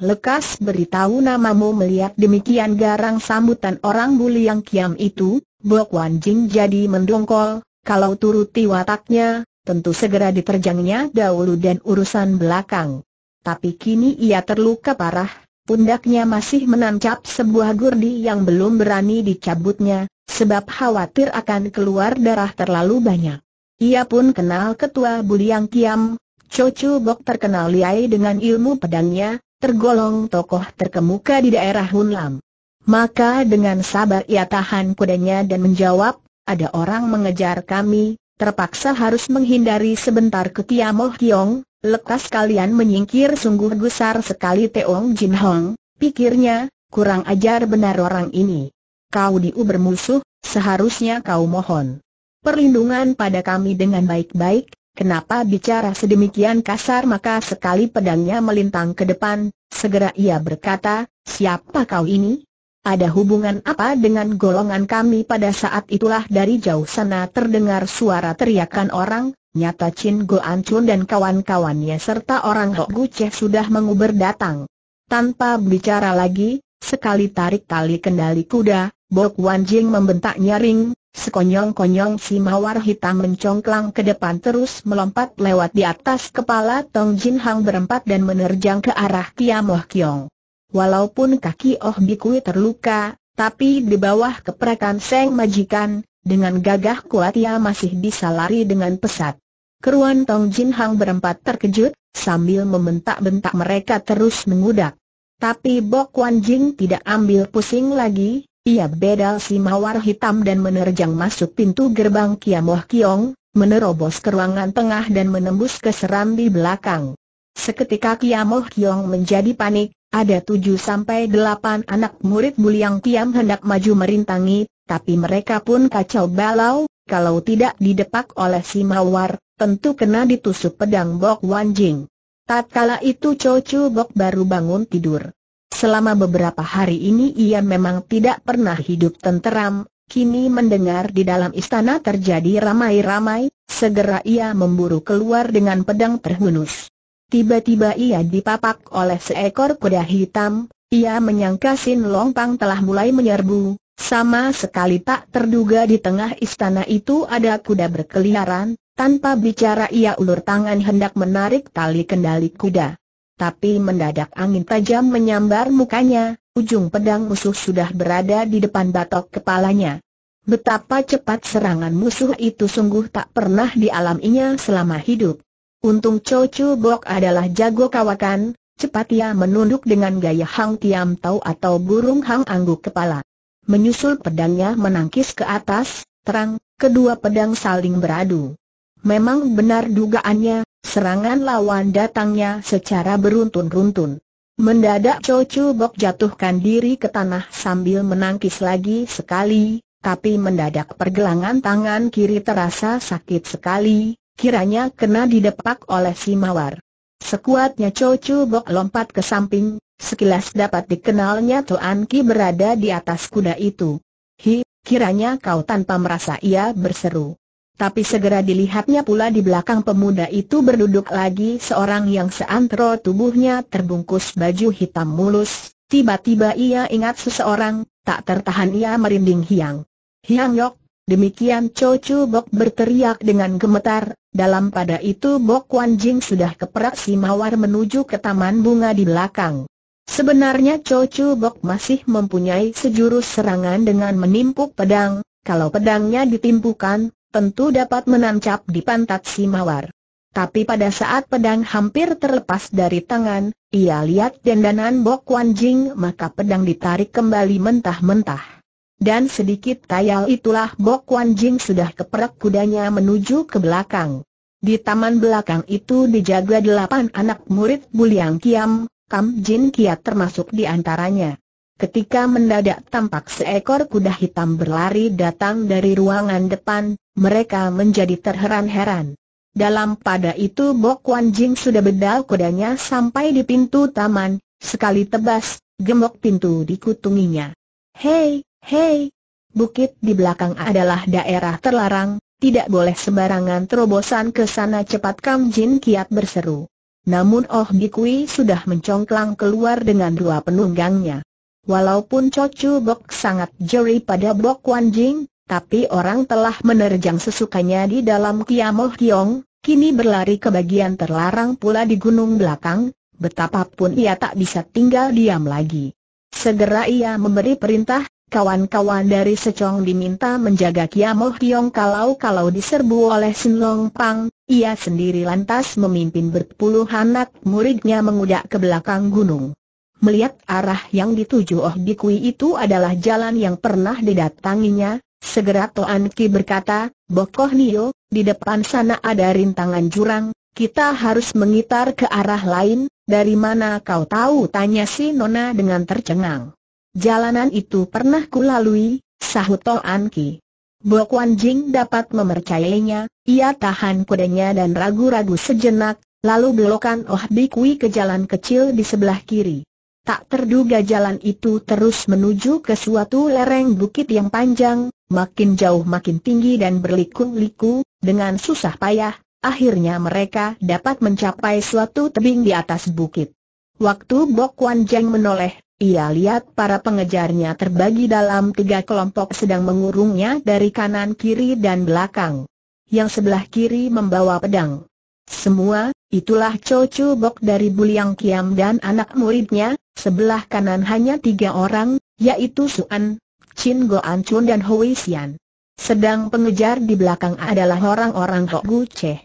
Lekas beritahu namamu melihat demikian garang sambutan orang buli yang kiam itu, Bok Wan Jing jadi mendongkol, kalau turuti wataknya, tentu segera diterjangnya dahulu dan urusan belakang. Tapi kini ia terluka parah, pundaknya masih menancap sebuah gurdi yang belum berani dicabutnya, sebab khawatir akan keluar darah terlalu banyak. Ia pun kenal ketua buli yang Kiam, cucu Bok terkenal liai dengan ilmu pedangnya, tergolong tokoh terkemuka di daerah Hunlam. Maka dengan sabar ia tahan kudanya dan menjawab, ada orang mengejar kami, terpaksa harus menghindari sebentar ke Tiamoh Kiong, lekas kalian menyingkir sungguh gusar sekali Teong Jin Hong, pikirnya, kurang ajar benar orang ini. Kau diu bermusuh, seharusnya kau mohon perlindungan pada kami dengan baik-baik, Kenapa bicara sedemikian kasar maka sekali pedangnya melintang ke depan, segera ia berkata, siapa kau ini? Ada hubungan apa dengan golongan kami pada saat itulah dari jauh sana terdengar suara teriakan orang, nyata Chin Go Ancun dan kawan-kawannya serta orang Hok Gu Cheh sudah menguber datang. Tanpa bicara lagi, sekali tarik tali kendali kuda, Bok Wan Jing membentak nyaring, Sekonyong-konyong si mawar hitam mencongklang ke depan terus melompat lewat di atas kepala Tong Jin Hang berempat dan menerjang ke arah Kiamoh Kiong. Walaupun kaki Oh Bikui terluka, tapi di bawah keperakan Seng Majikan, dengan gagah kuat ia masih bisa lari dengan pesat. Keruan Tong Jin Hang berempat terkejut, sambil membentak-bentak mereka terus mengudak. Tapi Bok Wan Jing tidak ambil pusing lagi, ia bedal si mawar hitam dan menerjang masuk pintu gerbang Kiamoh Kiong, menerobos ke ruangan tengah dan menembus ke serambi belakang. Seketika Kiamoh Kiong menjadi panik, ada tujuh sampai delapan anak murid Buliang Kiam hendak maju merintangi, tapi mereka pun kacau balau, kalau tidak didepak oleh si mawar, tentu kena ditusuk pedang Bok Wanjing. Tatkala itu Chocu Bok baru bangun tidur. Selama beberapa hari ini ia memang tidak pernah hidup tenteram, kini mendengar di dalam istana terjadi ramai-ramai, segera ia memburu keluar dengan pedang terhunus. Tiba-tiba ia dipapak oleh seekor kuda hitam, ia menyangka Sin Longpang telah mulai menyerbu, sama sekali tak terduga di tengah istana itu ada kuda berkeliaran, tanpa bicara ia ulur tangan hendak menarik tali kendali kuda tapi mendadak angin tajam menyambar mukanya, ujung pedang musuh sudah berada di depan batok kepalanya. Betapa cepat serangan musuh itu sungguh tak pernah dialaminya selama hidup. Untung Chocu Bok adalah jago kawakan, cepat ia menunduk dengan gaya Hang Tiam Tau atau burung Hang Angguk kepala. Menyusul pedangnya menangkis ke atas, terang, kedua pedang saling beradu. Memang benar dugaannya, Serangan lawan datangnya secara beruntun-runtun. Mendadak Chu Bok jatuhkan diri ke tanah sambil menangkis lagi sekali, tapi mendadak pergelangan tangan kiri terasa sakit sekali, kiranya kena didepak oleh si mawar. Sekuatnya Chu Bok lompat ke samping, sekilas dapat dikenalnya Tuan Ki berada di atas kuda itu. Hi, kiranya kau tanpa merasa ia berseru tapi segera dilihatnya pula di belakang pemuda itu berduduk lagi seorang yang seantero tubuhnya terbungkus baju hitam mulus, tiba-tiba ia ingat seseorang, tak tertahan ia merinding hiang. Hiang Yok, demikian Cho Chu Bok berteriak dengan gemetar, dalam pada itu Bok Wan Jing sudah keperak si mawar menuju ke taman bunga di belakang. Sebenarnya Cho Chu Bok masih mempunyai sejurus serangan dengan menimpuk pedang, kalau pedangnya ditimpukan, tentu dapat menancap di pantat si mawar. Tapi pada saat pedang hampir terlepas dari tangan, ia lihat dendanan Bok Wan Jing maka pedang ditarik kembali mentah-mentah. Dan sedikit tayal itulah Bok Wan Jing sudah keperak kudanya menuju ke belakang. Di taman belakang itu dijaga delapan anak murid Buliang Kiam, Kam Jin Kiat termasuk di antaranya. Ketika mendadak tampak seekor kuda hitam berlari datang dari ruangan depan, mereka menjadi terheran-heran. Dalam pada itu Bok Wan Jing sudah bedal kudanya sampai di pintu taman, sekali tebas, gemuk pintu dikutunginya. Hei, hei, bukit di belakang adalah daerah terlarang, tidak boleh sembarangan terobosan ke sana cepat Kam Jin kiat berseru. Namun Oh Bikui sudah mencongklang keluar dengan dua penunggangnya. Walaupun Cocu Bok sangat jeri pada Bok Wan Jing, tapi orang telah menerjang sesukanya di dalam Kiamoh Kiong, kini berlari ke bagian terlarang pula di gunung belakang, betapapun ia tak bisa tinggal diam lagi. Segera ia memberi perintah, kawan-kawan dari Secong diminta menjaga Kiamoh Kiong kalau-kalau diserbu oleh Sin Long Pang, ia sendiri lantas memimpin berpuluh anak muridnya mengudak ke belakang gunung. Melihat arah yang dituju Oh Bikui itu adalah jalan yang pernah didatanginya, segera Toan Ki berkata, Bokoh Nio, di depan sana ada rintangan jurang, kita harus mengitar ke arah lain, dari mana kau tahu tanya si Nona dengan tercengang. Jalanan itu pernah kulalui, sahut Toan Ki. Bok Jing dapat memercayainya, ia tahan kudanya dan ragu-ragu sejenak, lalu belokan Oh Bikui ke jalan kecil di sebelah kiri. Tak terduga jalan itu terus menuju ke suatu lereng bukit yang panjang, makin jauh makin tinggi dan berliku-liku, dengan susah payah, akhirnya mereka dapat mencapai suatu tebing di atas bukit. Waktu Bok Wan Jeng menoleh, ia lihat para pengejarnya terbagi dalam tiga kelompok sedang mengurungnya dari kanan kiri dan belakang. Yang sebelah kiri membawa pedang. Semua, Itulah Chocu Bok dari Buliang Kiam dan anak muridnya, sebelah kanan hanya tiga orang, yaitu Suan, Chin An Chun dan Hui Xian. Sedang pengejar di belakang adalah orang-orang Hok Gu Cheh.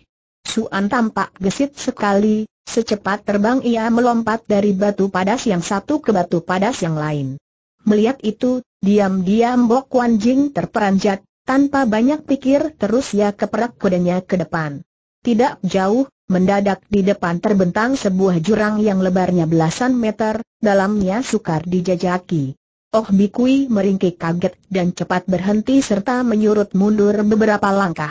Suan tampak gesit sekali, secepat terbang ia melompat dari batu padas yang satu ke batu padas yang lain. Melihat itu, diam-diam Bok Wan Jing terperanjat, tanpa banyak pikir terus ia keperak kudanya ke depan. Tidak jauh, Mendadak di depan terbentang sebuah jurang yang lebarnya belasan meter, dalamnya sukar dijajaki. Oh Bikui meringkik kaget dan cepat berhenti serta menyurut mundur beberapa langkah.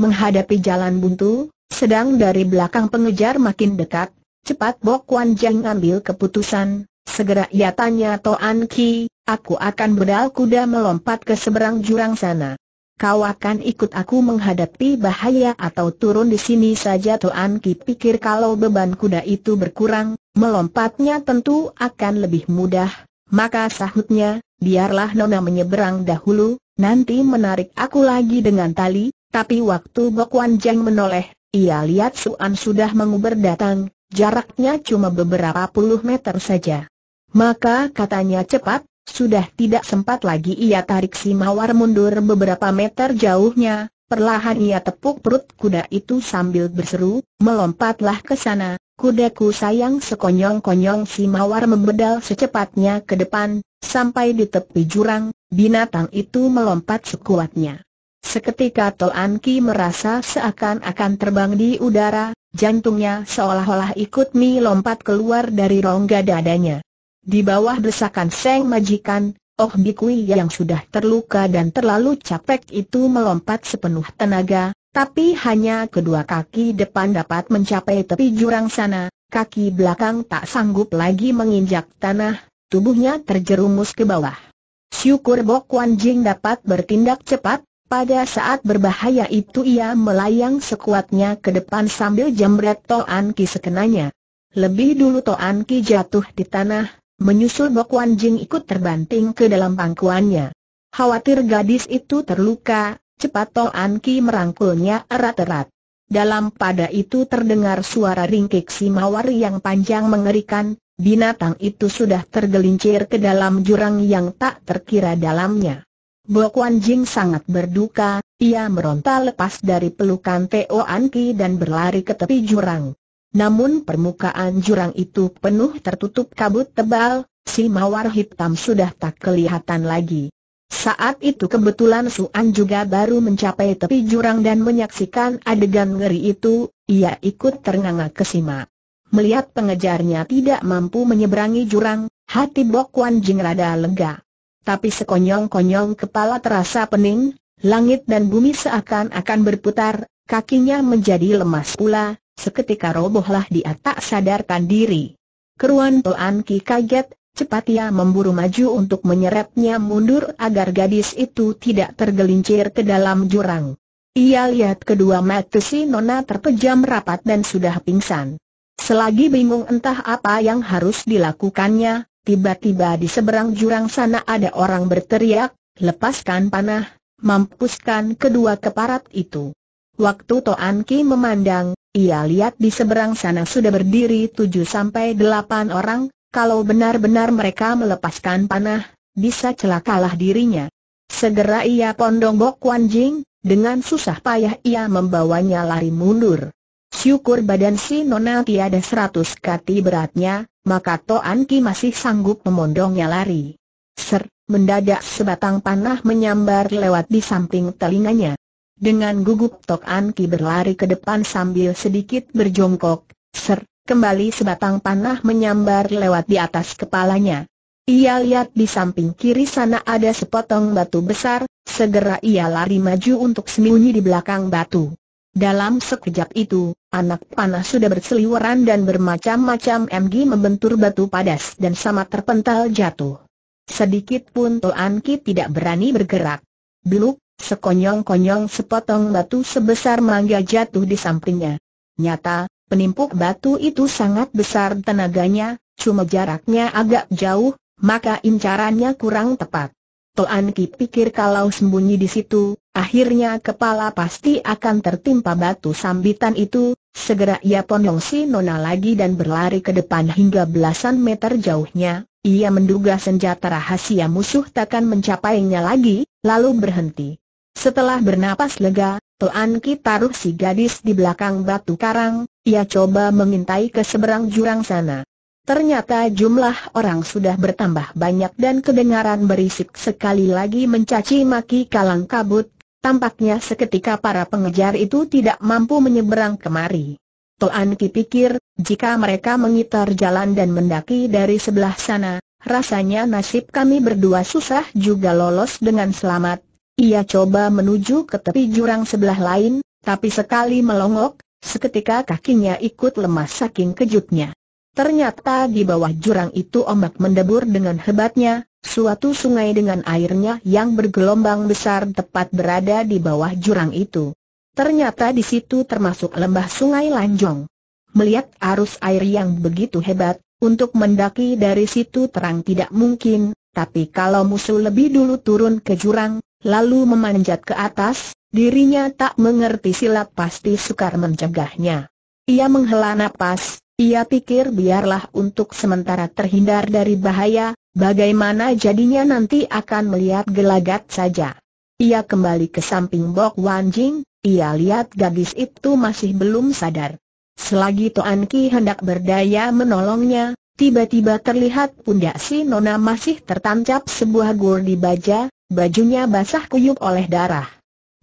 Menghadapi jalan buntu, sedang dari belakang pengejar makin dekat, cepat Bok Wan Jeng ambil keputusan, segera ia tanya Toan Ki, aku akan berdal kuda melompat ke seberang jurang sana. Kau akan ikut aku menghadapi bahaya atau turun di sini saja Tuan Ki pikir kalau beban kuda itu berkurang, melompatnya tentu akan lebih mudah, maka sahutnya, biarlah Nona menyeberang dahulu, nanti menarik aku lagi dengan tali, tapi waktu Bok Wan Jeng menoleh, ia lihat Suan sudah menguber datang, jaraknya cuma beberapa puluh meter saja. Maka katanya cepat, sudah tidak sempat lagi ia tarik si mawar mundur beberapa meter jauhnya, perlahan ia tepuk perut kuda itu sambil berseru, melompatlah ke sana, kudaku sayang sekonyong-konyong si mawar membedal secepatnya ke depan, sampai di tepi jurang, binatang itu melompat sekuatnya. Seketika Tol Anki merasa seakan-akan terbang di udara, jantungnya seolah-olah ikut mi lompat keluar dari rongga dadanya. Di bawah desakan Seng Majikan, Oh Bikwi yang sudah terluka dan terlalu capek itu melompat sepenuh tenaga, tapi hanya kedua kaki depan dapat mencapai tepi jurang sana, kaki belakang tak sanggup lagi menginjak tanah, tubuhnya terjerumus ke bawah. Syukur Bok Wan Jing dapat bertindak cepat, pada saat berbahaya itu ia melayang sekuatnya ke depan sambil jamret Toan Ki sekenanya. Lebih dulu Toan Ki jatuh di tanah, Menyusul Bok Wan Jing ikut terbanting ke dalam pangkuannya. Khawatir gadis itu terluka, cepat To An Ki merangkulnya erat-erat. Dalam pada itu terdengar suara ringkik si mawar yang panjang mengerikan, binatang itu sudah tergelincir ke dalam jurang yang tak terkira dalamnya. Bok Wan Jing sangat berduka, ia meronta lepas dari pelukan Teo An Ki dan berlari ke tepi jurang. Namun permukaan jurang itu penuh tertutup kabut tebal, si mawar hitam sudah tak kelihatan lagi. Saat itu kebetulan Suan juga baru mencapai tepi jurang dan menyaksikan adegan ngeri itu, ia ikut ternganga ke Sima. Melihat pengejarnya tidak mampu menyeberangi jurang, hati Bok Wan Jing rada lega. Tapi sekonyong-konyong kepala terasa pening, langit dan bumi seakan-akan berputar, kakinya menjadi lemas pula, Seketika robohlah dia tak sadarkan diri. Keruan Toan Ki kaget, cepat ia memburu maju untuk menyeretnya mundur agar gadis itu tidak tergelincir ke dalam jurang. Ia lihat kedua mata si Nona terpejam rapat dan sudah pingsan. Selagi bingung entah apa yang harus dilakukannya, tiba-tiba di seberang jurang sana ada orang berteriak, lepaskan panah, mampuskan kedua keparat itu. Waktu Toan Ki memandang, ia lihat di seberang sana sudah berdiri tujuh sampai delapan orang, kalau benar-benar mereka melepaskan panah, bisa celakalah dirinya. Segera ia pondong Bok Wan Jing, dengan susah payah ia membawanya lari mundur. Syukur badan si Nona tiada seratus kati beratnya, maka Toan Ki masih sanggup memondongnya lari. Ser, mendadak sebatang panah menyambar lewat di samping telinganya. Dengan gugup Tok An Ki berlari ke depan sambil sedikit berjongkok, ser, kembali sebatang panah menyambar lewat di atas kepalanya. Ia lihat di samping kiri sana ada sepotong batu besar, segera ia lari maju untuk sembunyi di belakang batu. Dalam sekejap itu, anak panah sudah berseliweran dan bermacam-macam MG membentur batu padas dan sama terpental jatuh. Sedikit pun Tuan Ki tidak berani bergerak. Beluk, Sekonyong-konyong sepotong batu sebesar mangga jatuh di sampingnya. Nyata, penimpuk batu itu sangat besar tenaganya, cuma jaraknya agak jauh, maka incarannya kurang tepat. Toan Ki pikir kalau sembunyi di situ, akhirnya kepala pasti akan tertimpa batu sambitan itu, segera ia ponong si Nona lagi dan berlari ke depan hingga belasan meter jauhnya, ia menduga senjata rahasia musuh takkan mencapainya lagi, lalu berhenti. Setelah bernapas lega, Tuan Ki taruh si gadis di belakang batu karang, ia coba mengintai ke seberang jurang sana. Ternyata jumlah orang sudah bertambah banyak dan kedengaran berisik sekali lagi mencaci maki kalang kabut, tampaknya seketika para pengejar itu tidak mampu menyeberang kemari. Tuan Ki pikir, jika mereka mengitar jalan dan mendaki dari sebelah sana, rasanya nasib kami berdua susah juga lolos dengan selamat, ia coba menuju ke tepi jurang sebelah lain, tapi sekali melongok, seketika kakinya ikut lemas saking kejutnya. Ternyata di bawah jurang itu ombak mendebur dengan hebatnya, suatu sungai dengan airnya yang bergelombang besar tepat berada di bawah jurang itu. Ternyata di situ termasuk lembah sungai Lanjong. Melihat arus air yang begitu hebat, untuk mendaki dari situ terang tidak mungkin, tapi kalau musuh lebih dulu turun ke jurang, lalu memanjat ke atas, dirinya tak mengerti silat pasti sukar mencegahnya. Ia menghela nafas, ia pikir biarlah untuk sementara terhindar dari bahaya, bagaimana jadinya nanti akan melihat gelagat saja. Ia kembali ke samping Bok wanjing, ia lihat gadis itu masih belum sadar. Selagi Toan Ki hendak berdaya menolongnya, tiba-tiba terlihat pundak si Nona masih tertancap sebuah gur di baja, bajunya basah kuyup oleh darah.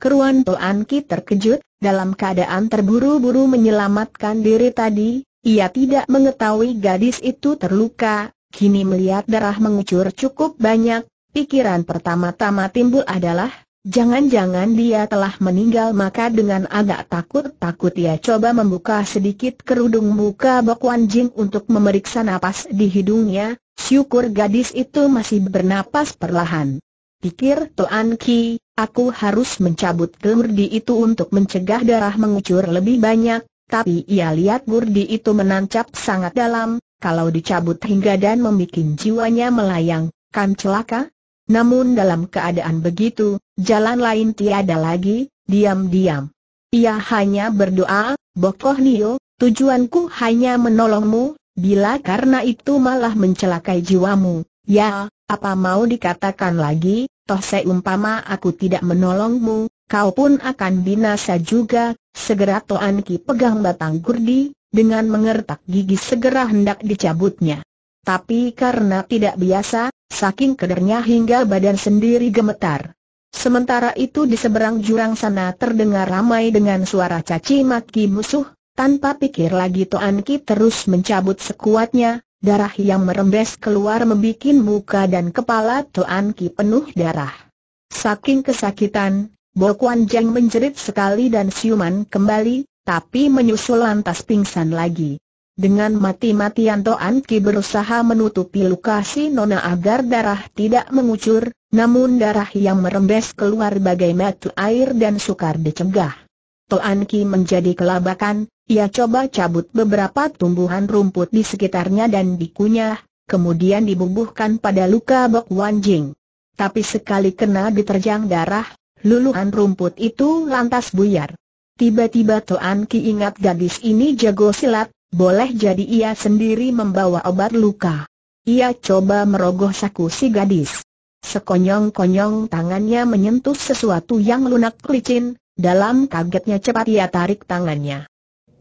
Keruan Toan Ki terkejut, dalam keadaan terburu-buru menyelamatkan diri tadi, ia tidak mengetahui gadis itu terluka, kini melihat darah mengucur cukup banyak, pikiran pertama-tama timbul adalah, jangan-jangan dia telah meninggal maka dengan agak takut-takut ia coba membuka sedikit kerudung muka Bok Wan untuk memeriksa napas di hidungnya, syukur gadis itu masih bernapas perlahan pikir Tuan Ki, aku harus mencabut gurdi itu untuk mencegah darah mengucur lebih banyak, tapi ia lihat gurdi itu menancap sangat dalam, kalau dicabut hingga dan membuat jiwanya melayang, kan celaka? Namun dalam keadaan begitu, jalan lain tiada lagi, diam-diam. Ia hanya berdoa, Bokoh Nio, tujuanku hanya menolongmu, bila karena itu malah mencelakai jiwamu, Ya, apa mau dikatakan lagi, toh seumpama aku tidak menolongmu, kau pun akan binasa juga, segera Toan Ki pegang batang gurdi, dengan mengertak gigi segera hendak dicabutnya. Tapi karena tidak biasa, saking kedernya hingga badan sendiri gemetar. Sementara itu di seberang jurang sana terdengar ramai dengan suara caci maki musuh, tanpa pikir lagi Toan Ki terus mencabut sekuatnya, Darah yang merembes keluar membuat muka dan kepala Tuan Ki penuh darah. Saking kesakitan, Bo Kuan Jeng menjerit sekali dan siuman kembali, tapi menyusul lantas pingsan lagi. Dengan mati-matian Tuan Ki berusaha menutupi luka Nona agar darah tidak mengucur, namun darah yang merembes keluar bagai mata air dan sukar dicegah. Tuan Ki menjadi kelabakan, ia coba cabut beberapa tumbuhan rumput di sekitarnya dan dikunyah, kemudian dibubuhkan pada luka Bok Wan Jing. Tapi sekali kena diterjang darah, luluhan rumput itu lantas buyar. Tiba-tiba Toan Ki ingat gadis ini jago silat, boleh jadi ia sendiri membawa obat luka. Ia coba merogoh saku si gadis. Sekonyong-konyong tangannya menyentuh sesuatu yang lunak licin, dalam kagetnya cepat ia tarik tangannya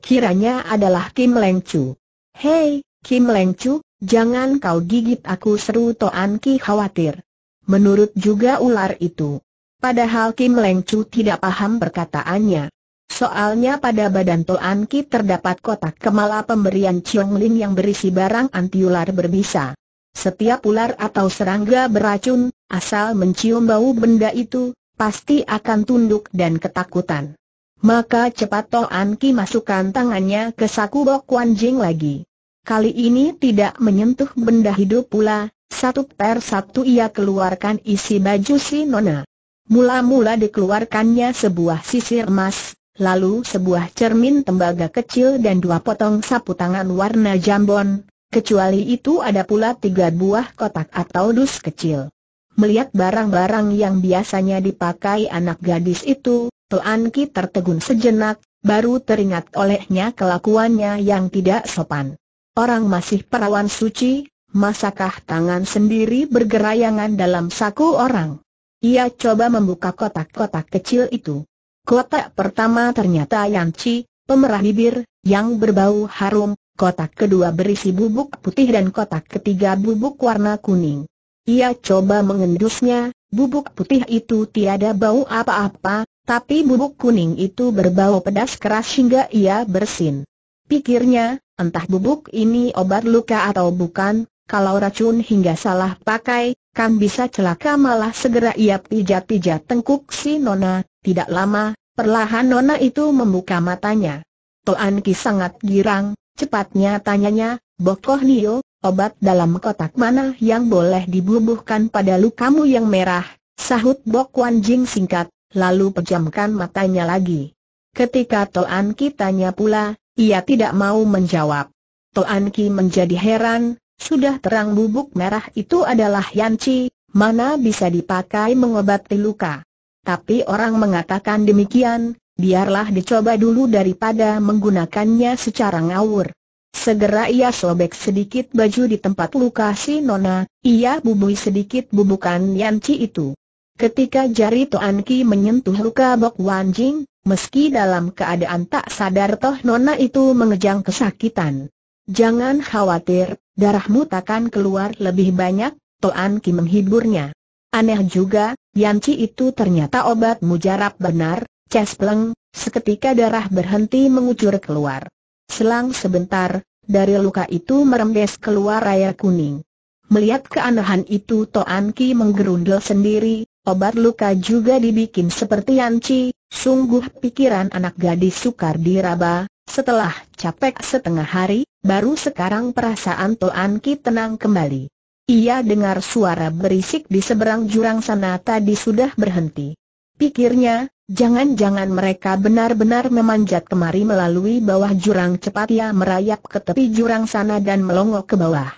kiranya adalah Kim Leng Chu. Hei, Kim Leng Chu, jangan kau gigit aku seru Toan Ki khawatir. Menurut juga ular itu. Padahal Kim Leng Chu tidak paham perkataannya. Soalnya pada badan Toan Ki terdapat kotak kemala pemberian Chiong Ling yang berisi barang anti ular berbisa. Setiap ular atau serangga beracun, asal mencium bau benda itu, pasti akan tunduk dan ketakutan. Maka cepat Toh An masukkan tangannya ke saku Bok Kuan Jing lagi. Kali ini tidak menyentuh benda hidup pula, satu per satu ia keluarkan isi baju si Nona. Mula-mula dikeluarkannya sebuah sisir emas, lalu sebuah cermin tembaga kecil dan dua potong sapu tangan warna jambon, kecuali itu ada pula tiga buah kotak atau dus kecil. Melihat barang-barang yang biasanya dipakai anak gadis itu, Tuan Ki tertegun sejenak, baru teringat olehnya kelakuannya yang tidak sopan. Orang masih perawan suci, masakah tangan sendiri bergerayangan dalam saku orang? Ia coba membuka kotak-kotak kecil itu. Kotak pertama ternyata Yang yanci, pemerah bibir, yang berbau harum, kotak kedua berisi bubuk putih dan kotak ketiga bubuk warna kuning. Ia coba mengendusnya, bubuk putih itu tiada bau apa-apa, tapi bubuk kuning itu berbau pedas keras hingga ia bersin. Pikirnya, entah bubuk ini obat luka atau bukan, kalau racun hingga salah pakai, kan bisa celaka malah segera ia pijat-pijat tengkuk si Nona, tidak lama, perlahan Nona itu membuka matanya. Toan Ki sangat girang, cepatnya tanyanya, Bokoh Nio, obat dalam kotak mana yang boleh dibubuhkan pada lukamu yang merah? Sahut Bok Wan Jing singkat, lalu pejamkan matanya lagi. Ketika Toan Ki tanya pula, ia tidak mau menjawab. Toan Ki menjadi heran, sudah terang bubuk merah itu adalah Yanci, mana bisa dipakai mengobati luka. Tapi orang mengatakan demikian, biarlah dicoba dulu daripada menggunakannya secara ngawur. Segera ia sobek sedikit baju di tempat luka si Nona, ia bubui sedikit bubukan Yanci itu. Ketika jari Toan Ki menyentuh luka Bok Wan Jing, meski dalam keadaan tak sadar toh nona itu mengejang kesakitan. Jangan khawatir, darahmu takkan keluar lebih banyak, Toan Ki menghiburnya. Aneh juga, Chi itu ternyata obat mujarab benar, cespleng, seketika darah berhenti mengucur keluar. Selang sebentar, dari luka itu merembes keluar air kuning. Melihat keanehan itu Toan Ki menggerundel sendiri, Obat luka juga dibikin seperti Yanci, sungguh pikiran anak gadis sukar diraba, setelah capek setengah hari, baru sekarang perasaan Toan Ki tenang kembali. Ia dengar suara berisik di seberang jurang sana tadi sudah berhenti. Pikirnya, jangan-jangan mereka benar-benar memanjat kemari melalui bawah jurang cepat ia merayap ke tepi jurang sana dan melongok ke bawah.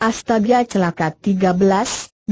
Astaga celaka 13,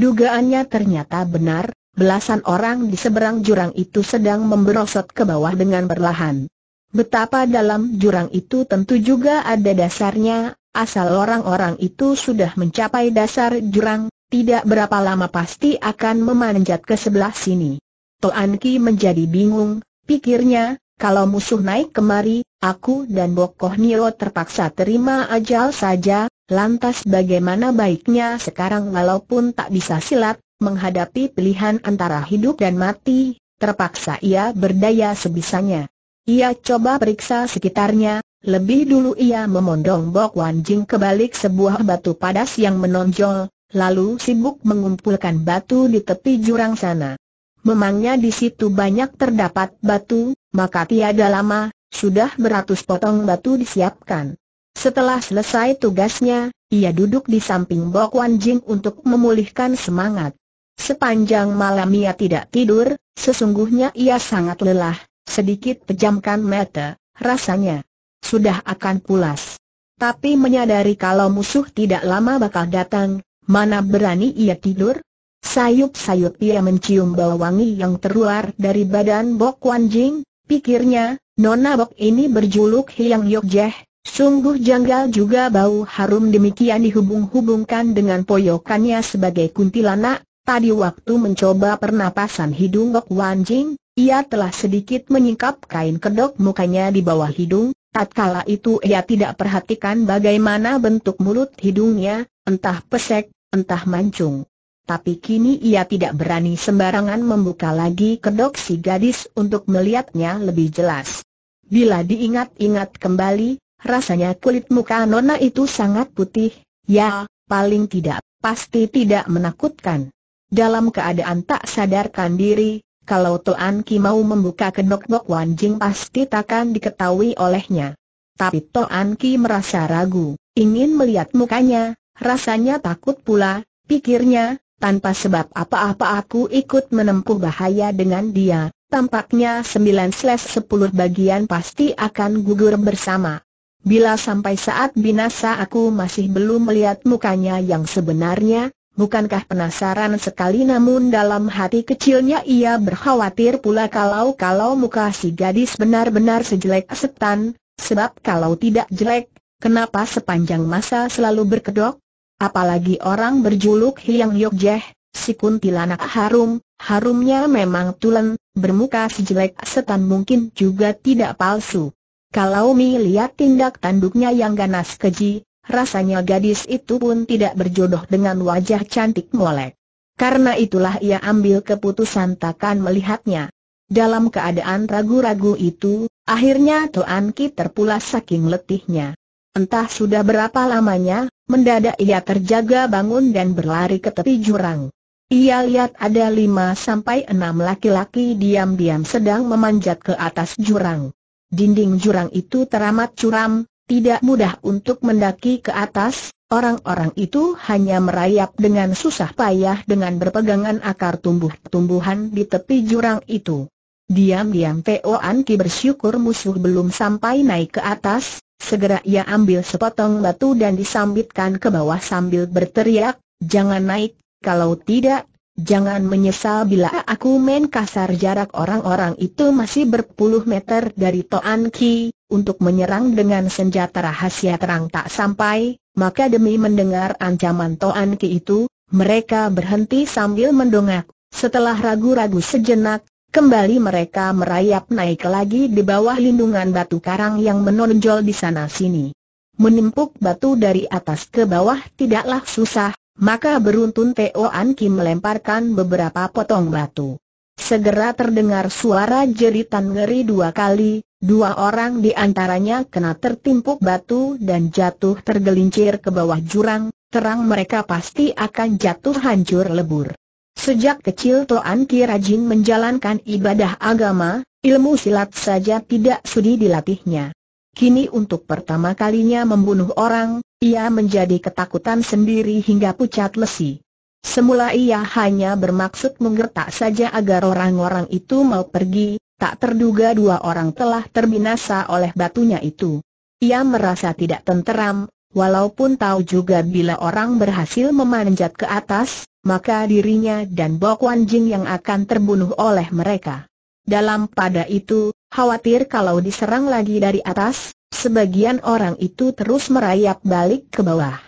dugaannya ternyata benar, Belasan orang di seberang jurang itu sedang memberosot ke bawah dengan perlahan. Betapa dalam jurang itu tentu juga ada dasarnya, asal orang-orang itu sudah mencapai dasar jurang, tidak berapa lama pasti akan memanjat ke sebelah sini. Toan Ki menjadi bingung, pikirnya, kalau musuh naik kemari, aku dan Bokoh Niro terpaksa terima ajal saja, lantas bagaimana baiknya sekarang walaupun tak bisa silat, menghadapi pilihan antara hidup dan mati, terpaksa ia berdaya sebisanya. Ia coba periksa sekitarnya, lebih dulu ia memondong Bok Wan Jing ke balik sebuah batu padas yang menonjol, lalu sibuk mengumpulkan batu di tepi jurang sana. Memangnya di situ banyak terdapat batu, maka tiada lama, sudah beratus potong batu disiapkan. Setelah selesai tugasnya, ia duduk di samping Bok Wan Jing untuk memulihkan semangat. Sepanjang malam ia tidak tidur, sesungguhnya ia sangat lelah, sedikit pejamkan mata, rasanya sudah akan pulas. Tapi menyadari kalau musuh tidak lama bakal datang, mana berani ia tidur? Sayup-sayup ia mencium bau wangi yang terluar dari badan Bok Wan Jing, pikirnya, Nona Bok ini berjuluk Hiang yok jeh, sungguh janggal juga bau harum demikian dihubung-hubungkan dengan poyokannya sebagai kuntilanak, Tadi waktu mencoba pernapasan hidung Gok Wan Jing, ia telah sedikit menyingkap kain kedok mukanya di bawah hidung, tatkala itu ia tidak perhatikan bagaimana bentuk mulut hidungnya, entah pesek, entah mancung. Tapi kini ia tidak berani sembarangan membuka lagi kedok si gadis untuk melihatnya lebih jelas. Bila diingat-ingat kembali, rasanya kulit muka Nona itu sangat putih, ya, paling tidak, pasti tidak menakutkan dalam keadaan tak sadarkan diri, kalau Tuan Ki mau membuka kedok-dok Wan Jing pasti takkan diketahui olehnya. Tapi Tuan Ki merasa ragu, ingin melihat mukanya, rasanya takut pula, pikirnya, tanpa sebab apa-apa aku ikut menempuh bahaya dengan dia, tampaknya 9/10 bagian pasti akan gugur bersama. Bila sampai saat binasa aku masih belum melihat mukanya yang sebenarnya, Bukankah penasaran sekali namun dalam hati kecilnya ia berkhawatir pula kalau-kalau muka si gadis benar-benar sejelek setan, sebab kalau tidak jelek, kenapa sepanjang masa selalu berkedok? Apalagi orang berjuluk Hiang Yokjeh, si kuntilanak harum, harumnya memang tulen, bermuka sejelek setan mungkin juga tidak palsu. Kalau Mi lihat tindak tanduknya yang ganas keji, rasanya gadis itu pun tidak berjodoh dengan wajah cantik molek. Karena itulah ia ambil keputusan takkan melihatnya. Dalam keadaan ragu-ragu itu, akhirnya Tuan Ki terpulas saking letihnya. Entah sudah berapa lamanya, mendadak ia terjaga bangun dan berlari ke tepi jurang. Ia lihat ada lima sampai enam laki-laki diam-diam sedang memanjat ke atas jurang. Dinding jurang itu teramat curam, tidak mudah untuk mendaki ke atas, orang-orang itu hanya merayap dengan susah payah dengan berpegangan akar tumbuh-tumbuhan di tepi jurang itu. Diam-diam Teo Anki bersyukur musuh belum sampai naik ke atas, segera ia ambil sepotong batu dan disambitkan ke bawah sambil berteriak, jangan naik, kalau tidak Jangan menyesal bila aku main kasar jarak orang-orang itu masih berpuluh meter dari Toan Ki, untuk menyerang dengan senjata rahasia terang tak sampai, maka demi mendengar ancaman Toan Ki itu, mereka berhenti sambil mendongak. Setelah ragu-ragu sejenak, kembali mereka merayap naik lagi di bawah lindungan batu karang yang menonjol di sana-sini. Menimpuk batu dari atas ke bawah tidaklah susah, maka beruntun Teo An Kim melemparkan beberapa potong batu. Segera terdengar suara jeritan ngeri dua kali, dua orang di antaranya kena tertimpuk batu dan jatuh tergelincir ke bawah jurang, terang mereka pasti akan jatuh hancur lebur. Sejak kecil Toan Ki rajin menjalankan ibadah agama, ilmu silat saja tidak sudi dilatihnya. Kini untuk pertama kalinya membunuh orang, ia menjadi ketakutan sendiri hingga pucat lesi. Semula ia hanya bermaksud menggertak saja agar orang-orang itu mau pergi, tak terduga dua orang telah terbinasa oleh batunya itu. Ia merasa tidak tenteram, Walaupun tahu juga bila orang berhasil memanjat ke atas, maka dirinya dan Bok Wan Jing yang akan terbunuh oleh mereka. Dalam pada itu, khawatir kalau diserang lagi dari atas, Sebagian orang itu terus merayap balik ke bawah.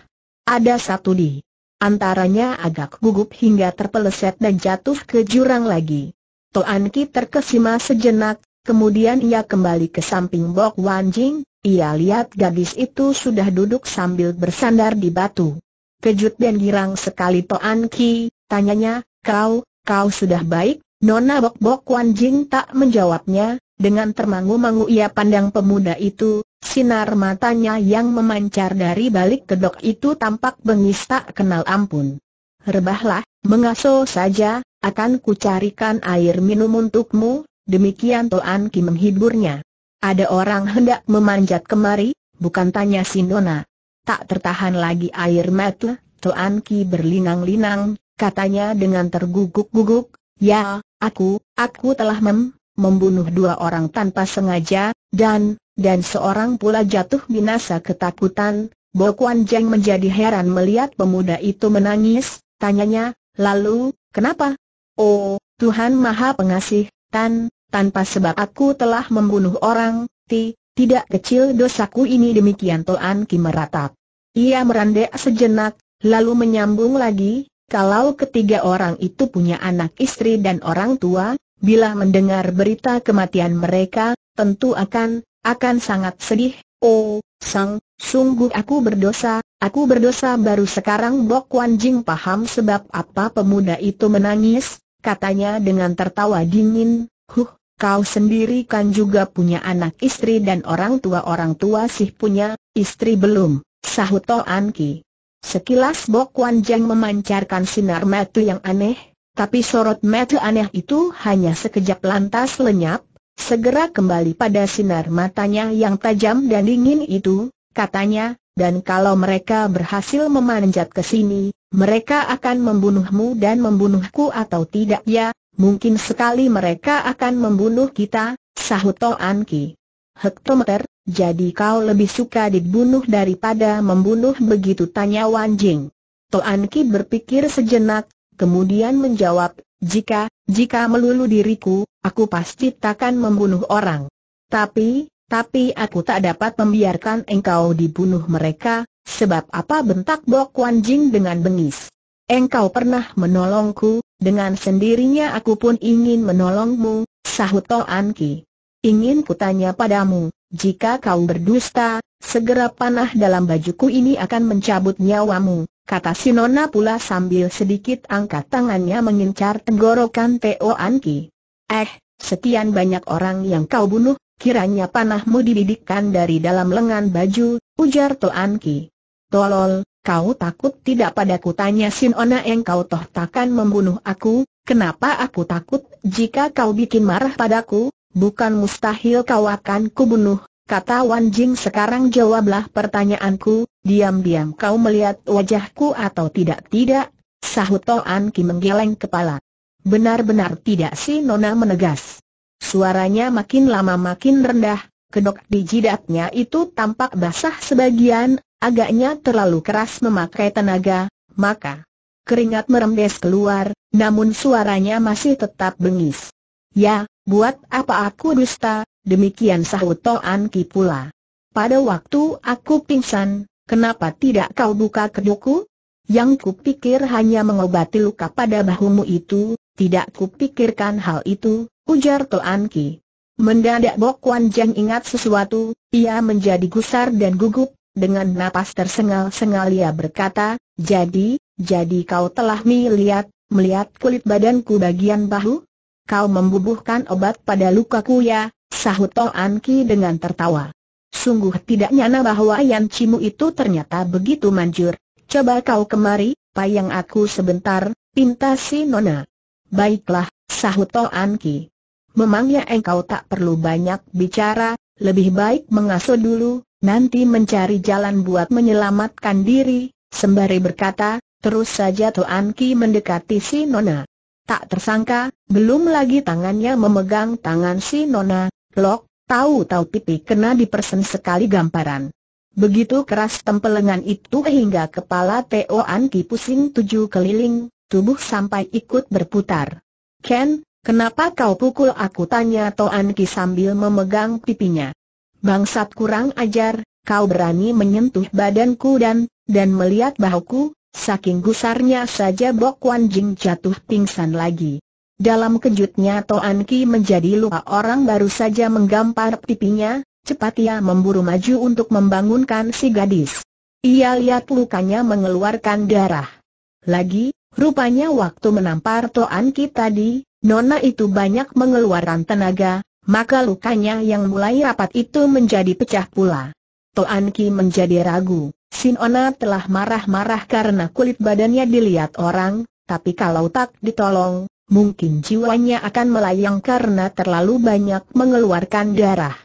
Ada satu di antaranya agak gugup hingga terpeleset dan jatuh ke jurang lagi. Toan Ki terkesima sejenak, kemudian ia kembali ke samping Bok Wan Jing, ia lihat gadis itu sudah duduk sambil bersandar di batu. Kejut dan girang sekali Toan Ki, tanyanya, kau, kau sudah baik? Nona Bok Bok Wan Jing tak menjawabnya, dengan termangu-mangu ia pandang pemuda itu, Sinar matanya yang memancar dari balik kedok itu tampak bengis tak kenal ampun. Rebahlah, mengaso saja, akan kucarikan air minum untukmu, demikian Toan Ki menghiburnya. Ada orang hendak memanjat kemari, bukan tanya Sindona. Tak tertahan lagi air mata, Toan Ki berlinang-linang, katanya dengan terguguk-guguk, ya, aku, aku telah mem, membunuh dua orang tanpa sengaja, dan, dan seorang pula jatuh binasa ketakutan, Bo Kuan Jeng menjadi heran melihat pemuda itu menangis, tanyanya, lalu, kenapa? Oh, Tuhan Maha Pengasih, Tan, tanpa sebab aku telah membunuh orang, ti, tidak kecil dosaku ini demikian Toan Kim meratap. Ia merandek sejenak, lalu menyambung lagi, kalau ketiga orang itu punya anak istri dan orang tua, bila mendengar berita kematian mereka, tentu akan akan sangat sedih, oh, sang, sungguh aku berdosa, aku berdosa baru sekarang Bok Wan Jing paham sebab apa pemuda itu menangis, katanya dengan tertawa dingin, huh, kau sendiri kan juga punya anak istri dan orang tua-orang tua sih punya, istri belum, sahut To An Ki. Sekilas Bok Wan Jing memancarkan sinar mata yang aneh, tapi sorot mata aneh itu hanya sekejap lantas lenyap, Segera kembali pada sinar matanya yang tajam dan dingin itu, katanya, dan kalau mereka berhasil memanjat ke sini, mereka akan membunuhmu dan membunuhku atau tidak ya, mungkin sekali mereka akan membunuh kita, sahut Toan Ki. Hektometer, jadi kau lebih suka dibunuh daripada membunuh begitu tanya Wan Jing. Toan Ki berpikir sejenak, kemudian menjawab, jika, jika melulu diriku, aku pasti takkan membunuh orang. Tapi, tapi aku tak dapat membiarkan engkau dibunuh mereka, sebab apa bentak Bok Wan Jing dengan bengis. Engkau pernah menolongku, dengan sendirinya aku pun ingin menolongmu, sahut An Ki. Ingin kutanya padamu, jika kau berdusta, segera panah dalam bajuku ini akan mencabut nyawamu kata Sinona pula sambil sedikit angkat tangannya mengincar tenggorokan Teo Anki. Eh, sekian banyak orang yang kau bunuh, kiranya panahmu dibidikkan dari dalam lengan baju, ujar To Anki. Tolol, kau takut tidak padaku tanya Sinona yang kau toh takkan membunuh aku, kenapa aku takut jika kau bikin marah padaku, bukan mustahil kau akan kubunuh, Kata Wan Jing sekarang jawablah pertanyaanku, diam-diam kau melihat wajahku atau tidak-tidak? Sahut Toan Ki menggeleng kepala. Benar-benar tidak si Nona menegas. Suaranya makin lama makin rendah, kedok di jidatnya itu tampak basah sebagian, agaknya terlalu keras memakai tenaga, maka keringat merembes keluar, namun suaranya masih tetap bengis. Ya, buat apa aku dusta, demikian sahut Toan Ki pula. Pada waktu aku pingsan, kenapa tidak kau buka keduku? Yang kupikir hanya mengobati luka pada bahumu itu, tidak kupikirkan hal itu, ujar Toan Ki. Mendadak Bok Wan Jeng ingat sesuatu, ia menjadi gusar dan gugup, dengan napas tersengal-sengal ia berkata, jadi, jadi kau telah melihat, melihat kulit badanku bagian bahu? Kau membubuhkan obat pada lukaku ya, Sahut An Ki dengan tertawa. Sungguh tidak nyana bahwa Yan Cimu itu ternyata begitu manjur. Coba kau kemari, payang aku sebentar, pinta si Nona. Baiklah, sahut An Ki. Memangnya engkau tak perlu banyak bicara, lebih baik mengasuh dulu, nanti mencari jalan buat menyelamatkan diri, sembari berkata, terus saja Toan Ki mendekati si Nona. Tak tersangka, belum lagi tangannya memegang tangan si Nona, Lok, tahu-tahu pipi kena dipersen sekali gamparan. Begitu keras tempelengan itu hingga kepala Teo Anki pusing tujuh keliling, tubuh sampai ikut berputar. Ken, kenapa kau pukul aku tanya To Anki sambil memegang pipinya. Bangsat kurang ajar, kau berani menyentuh badanku dan, dan melihat bahuku, saking gusarnya saja Bok Wan Jing jatuh pingsan lagi. Dalam kejutnya Toan Ki menjadi lupa orang baru saja menggampar pipinya, cepat ia memburu maju untuk membangunkan si gadis. Ia lihat lukanya mengeluarkan darah. Lagi, rupanya waktu menampar Toan Ki tadi, Nona itu banyak mengeluarkan tenaga, maka lukanya yang mulai rapat itu menjadi pecah pula. Toan Ki menjadi ragu, Sinona telah marah-marah karena kulit badannya dilihat orang, tapi kalau tak ditolong, mungkin jiwanya akan melayang karena terlalu banyak mengeluarkan darah.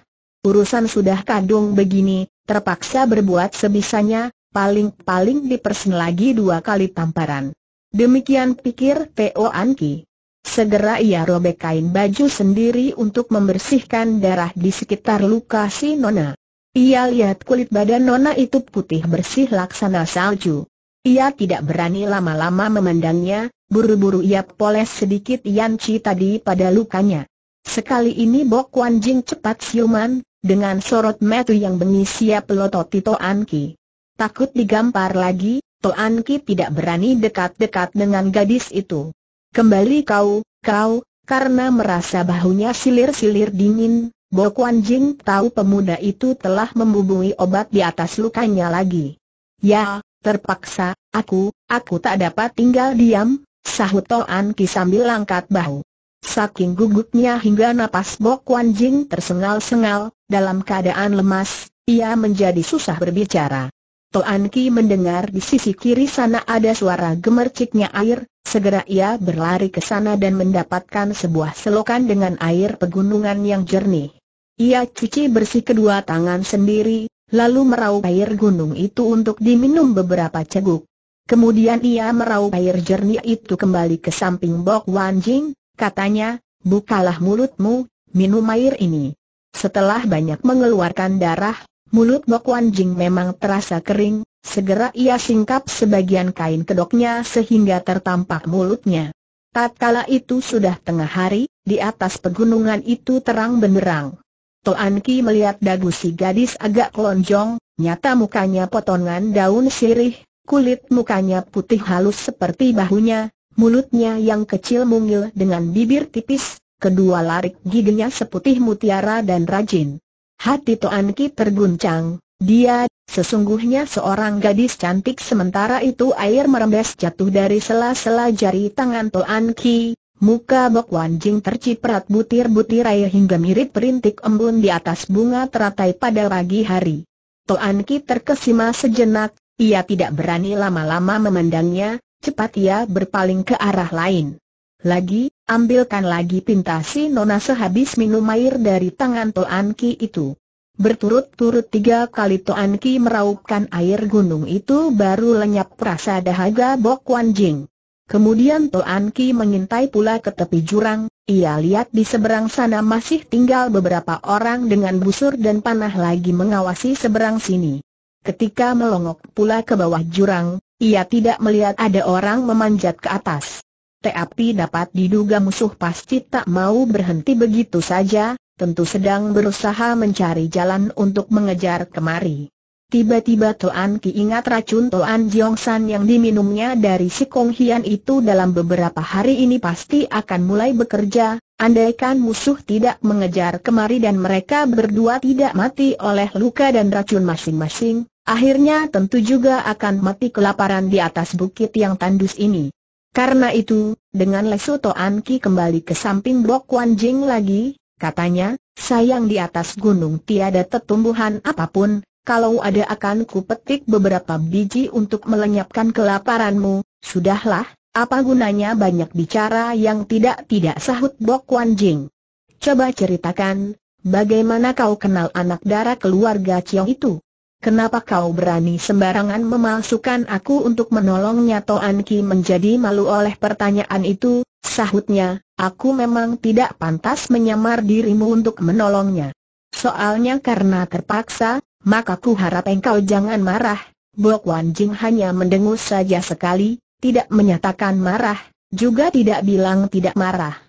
Urusan sudah kadung begini, terpaksa berbuat sebisanya, paling-paling dipersen lagi dua kali tamparan. Demikian pikir Po Anki. Segera ia robek kain baju sendiri untuk membersihkan darah di sekitar luka si Nona. Ia lihat kulit badan Nona itu putih bersih laksana salju. Ia tidak berani lama-lama memandangnya, Buru-buru ia poles sedikit Yan Chi tadi pada lukanya. Sekali ini Bok Wan Jing cepat siuman, dengan sorot metu yang bengis siap pelototi Toan Ki. Takut digampar lagi, Toan Ki tidak berani dekat-dekat dengan gadis itu. Kembali kau, kau, karena merasa bahunya silir-silir dingin, Bok Wan Jing tahu pemuda itu telah membubui obat di atas lukanya lagi. Ya, terpaksa, aku, aku tak dapat tinggal diam, sahut Toan Ki sambil angkat bahu. Saking gugupnya hingga napas Bok Wan Jing tersengal-sengal, dalam keadaan lemas, ia menjadi susah berbicara. Toan Ki mendengar di sisi kiri sana ada suara gemerciknya air, segera ia berlari ke sana dan mendapatkan sebuah selokan dengan air pegunungan yang jernih. Ia cuci bersih kedua tangan sendiri, lalu meraup air gunung itu untuk diminum beberapa ceguk. Kemudian ia meraup air jernih itu kembali ke samping Bok Wan Jing, katanya, bukalah mulutmu, minum air ini. Setelah banyak mengeluarkan darah, mulut Bok Wan Jing memang terasa kering, segera ia singkap sebagian kain kedoknya sehingga tertampak mulutnya. Tatkala itu sudah tengah hari, di atas pegunungan itu terang benderang. Toan Ki melihat dagu si gadis agak lonjong, nyata mukanya potongan daun sirih, Kulit mukanya putih halus seperti bahunya, mulutnya yang kecil mungil dengan bibir tipis, kedua larik giginya seputih mutiara dan rajin. Hati Toan Ki terguncang, dia, sesungguhnya seorang gadis cantik sementara itu air merembes jatuh dari sela-sela jari tangan Toan Ki, Muka Bok Wan Jing terciprat butir-butir air hingga mirip perintik embun di atas bunga teratai pada pagi hari. Toan Ki terkesima sejenak, ia tidak berani lama-lama memandangnya, cepat ia berpaling ke arah lain. Lagi, ambilkan lagi pinta si Nona sehabis minum air dari tangan Toan Ki itu. Berturut-turut tiga kali Toan Ki meraupkan air gunung itu baru lenyap rasa dahaga Bok Wan Jing. Kemudian Toan Ki mengintai pula ke tepi jurang, ia lihat di seberang sana masih tinggal beberapa orang dengan busur dan panah lagi mengawasi seberang sini. Ketika melongok pula ke bawah jurang, ia tidak melihat ada orang memanjat ke atas. Tapi dapat diduga musuh pasti tak mau berhenti begitu saja, tentu sedang berusaha mencari jalan untuk mengejar kemari. Tiba-tiba Toan Ki ingat racun Toan San yang diminumnya dari si Kong Hian itu dalam beberapa hari ini pasti akan mulai bekerja, andaikan musuh tidak mengejar kemari dan mereka berdua tidak mati oleh luka dan racun masing-masing, akhirnya tentu juga akan mati kelaparan di atas bukit yang tandus ini. Karena itu, dengan Lesu Toan Ki kembali ke samping Blok Wan Jing lagi, katanya, sayang di atas gunung tiada tetumbuhan apapun, kalau ada akan ku petik beberapa biji untuk melenyapkan kelaparanmu, sudahlah, apa gunanya banyak bicara yang tidak-tidak sahut Blok Wan Jing. Coba ceritakan, bagaimana kau kenal anak darah keluarga Chiong itu? Kenapa kau berani sembarangan memalsukan aku untuk menolongnya Toan Ki menjadi malu oleh pertanyaan itu, sahutnya, aku memang tidak pantas menyamar dirimu untuk menolongnya. Soalnya karena terpaksa, maka ku harap engkau jangan marah. Bok Wan Jing hanya mendengus saja sekali, tidak menyatakan marah, juga tidak bilang tidak marah.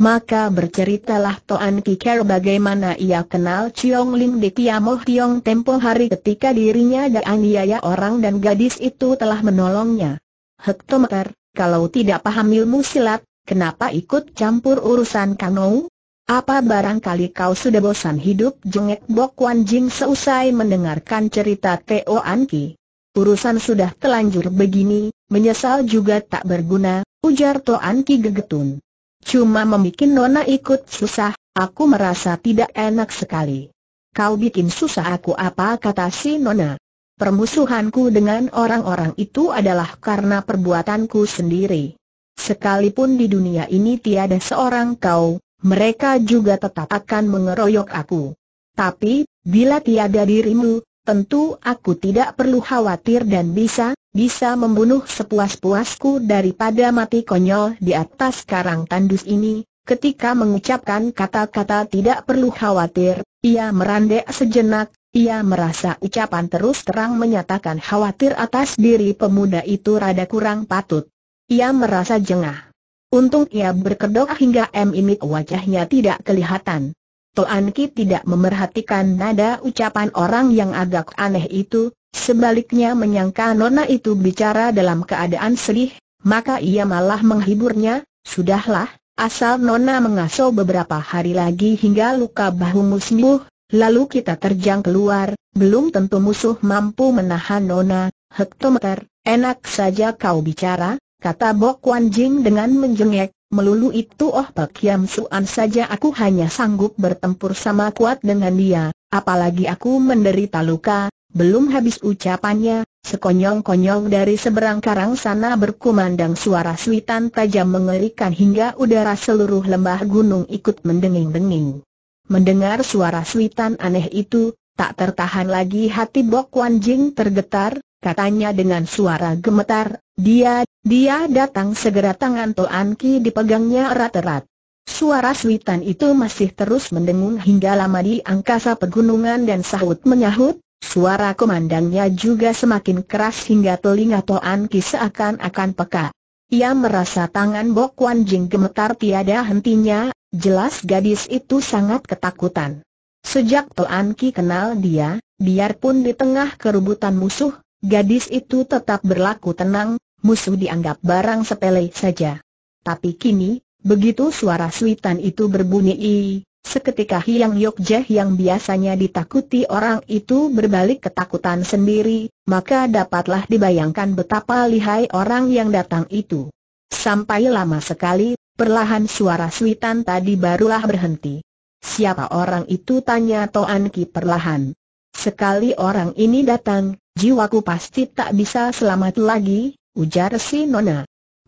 Maka berceritalah Toan Kiker bagaimana ia kenal Chiong Lim di Tiamoh Tiong tempo hari ketika dirinya dan dianiaya orang dan gadis itu telah menolongnya. Hektometer, kalau tidak paham ilmu silat, kenapa ikut campur urusan kanou? Apa barangkali kau sudah bosan hidup jengek Bok Wan Jing seusai mendengarkan cerita An Ki? Urusan sudah telanjur begini, menyesal juga tak berguna, ujar Toan Ki gegetun. Cuma membuat Nona ikut susah, aku merasa tidak enak sekali. Kau bikin susah aku apa kata si Nona. Permusuhanku dengan orang-orang itu adalah karena perbuatanku sendiri. Sekalipun di dunia ini tiada seorang kau, mereka juga tetap akan mengeroyok aku. Tapi, bila tiada dirimu, tentu aku tidak perlu khawatir dan bisa, bisa membunuh sepuas-puasku daripada mati konyol di atas karang tandus ini. Ketika mengucapkan kata-kata tidak perlu khawatir, ia merandek sejenak, ia merasa ucapan terus terang menyatakan khawatir atas diri pemuda itu rada kurang patut. Ia merasa jengah. Untung ia berkedok hingga M ini wajahnya tidak kelihatan. Toan Ki tidak memerhatikan nada ucapan orang yang agak aneh itu, sebaliknya menyangka Nona itu bicara dalam keadaan sedih, maka ia malah menghiburnya, sudahlah, asal Nona mengasuh beberapa hari lagi hingga luka bahu sembuh, lalu kita terjang keluar, belum tentu musuh mampu menahan Nona, hektometer, enak saja kau bicara, kata Bok Wan Jing dengan menjengek, melulu itu Oh Pak Yam Suan saja aku hanya sanggup bertempur sama kuat dengan dia, apalagi aku menderita luka, belum habis ucapannya, sekonyong-konyong dari seberang karang sana berkumandang suara suitan tajam mengerikan hingga udara seluruh lembah gunung ikut mendenging-denging. Mendengar suara suitan aneh itu, tak tertahan lagi hati Bok Wan Jing tergetar, katanya dengan suara gemetar, dia dia datang segera tangan Toan Ki dipegangnya erat-erat. Suara suitan itu masih terus mendengung hingga lama di angkasa pegunungan dan sahut menyahut, suara komandangnya juga semakin keras hingga telinga Toan Ki seakan-akan peka. Ia merasa tangan Bok Wan Jing gemetar tiada hentinya, jelas gadis itu sangat ketakutan. Sejak Toan Ki kenal dia, biarpun di tengah keributan musuh, Gadis itu tetap berlaku tenang, musuh dianggap barang sepele saja. Tapi kini, begitu suara suitan itu berbunyi, seketika Hiang Yokjeh yang biasanya ditakuti orang itu berbalik ketakutan sendiri, maka dapatlah dibayangkan betapa lihai orang yang datang itu. Sampai lama sekali, perlahan suara suitan tadi barulah berhenti. Siapa orang itu tanya Toan Ki perlahan. Sekali orang ini datang, jiwaku pasti tak bisa selamat lagi, ujar si Nona.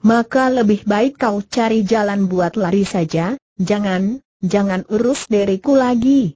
Maka lebih baik kau cari jalan buat lari saja, jangan, jangan urus diriku lagi.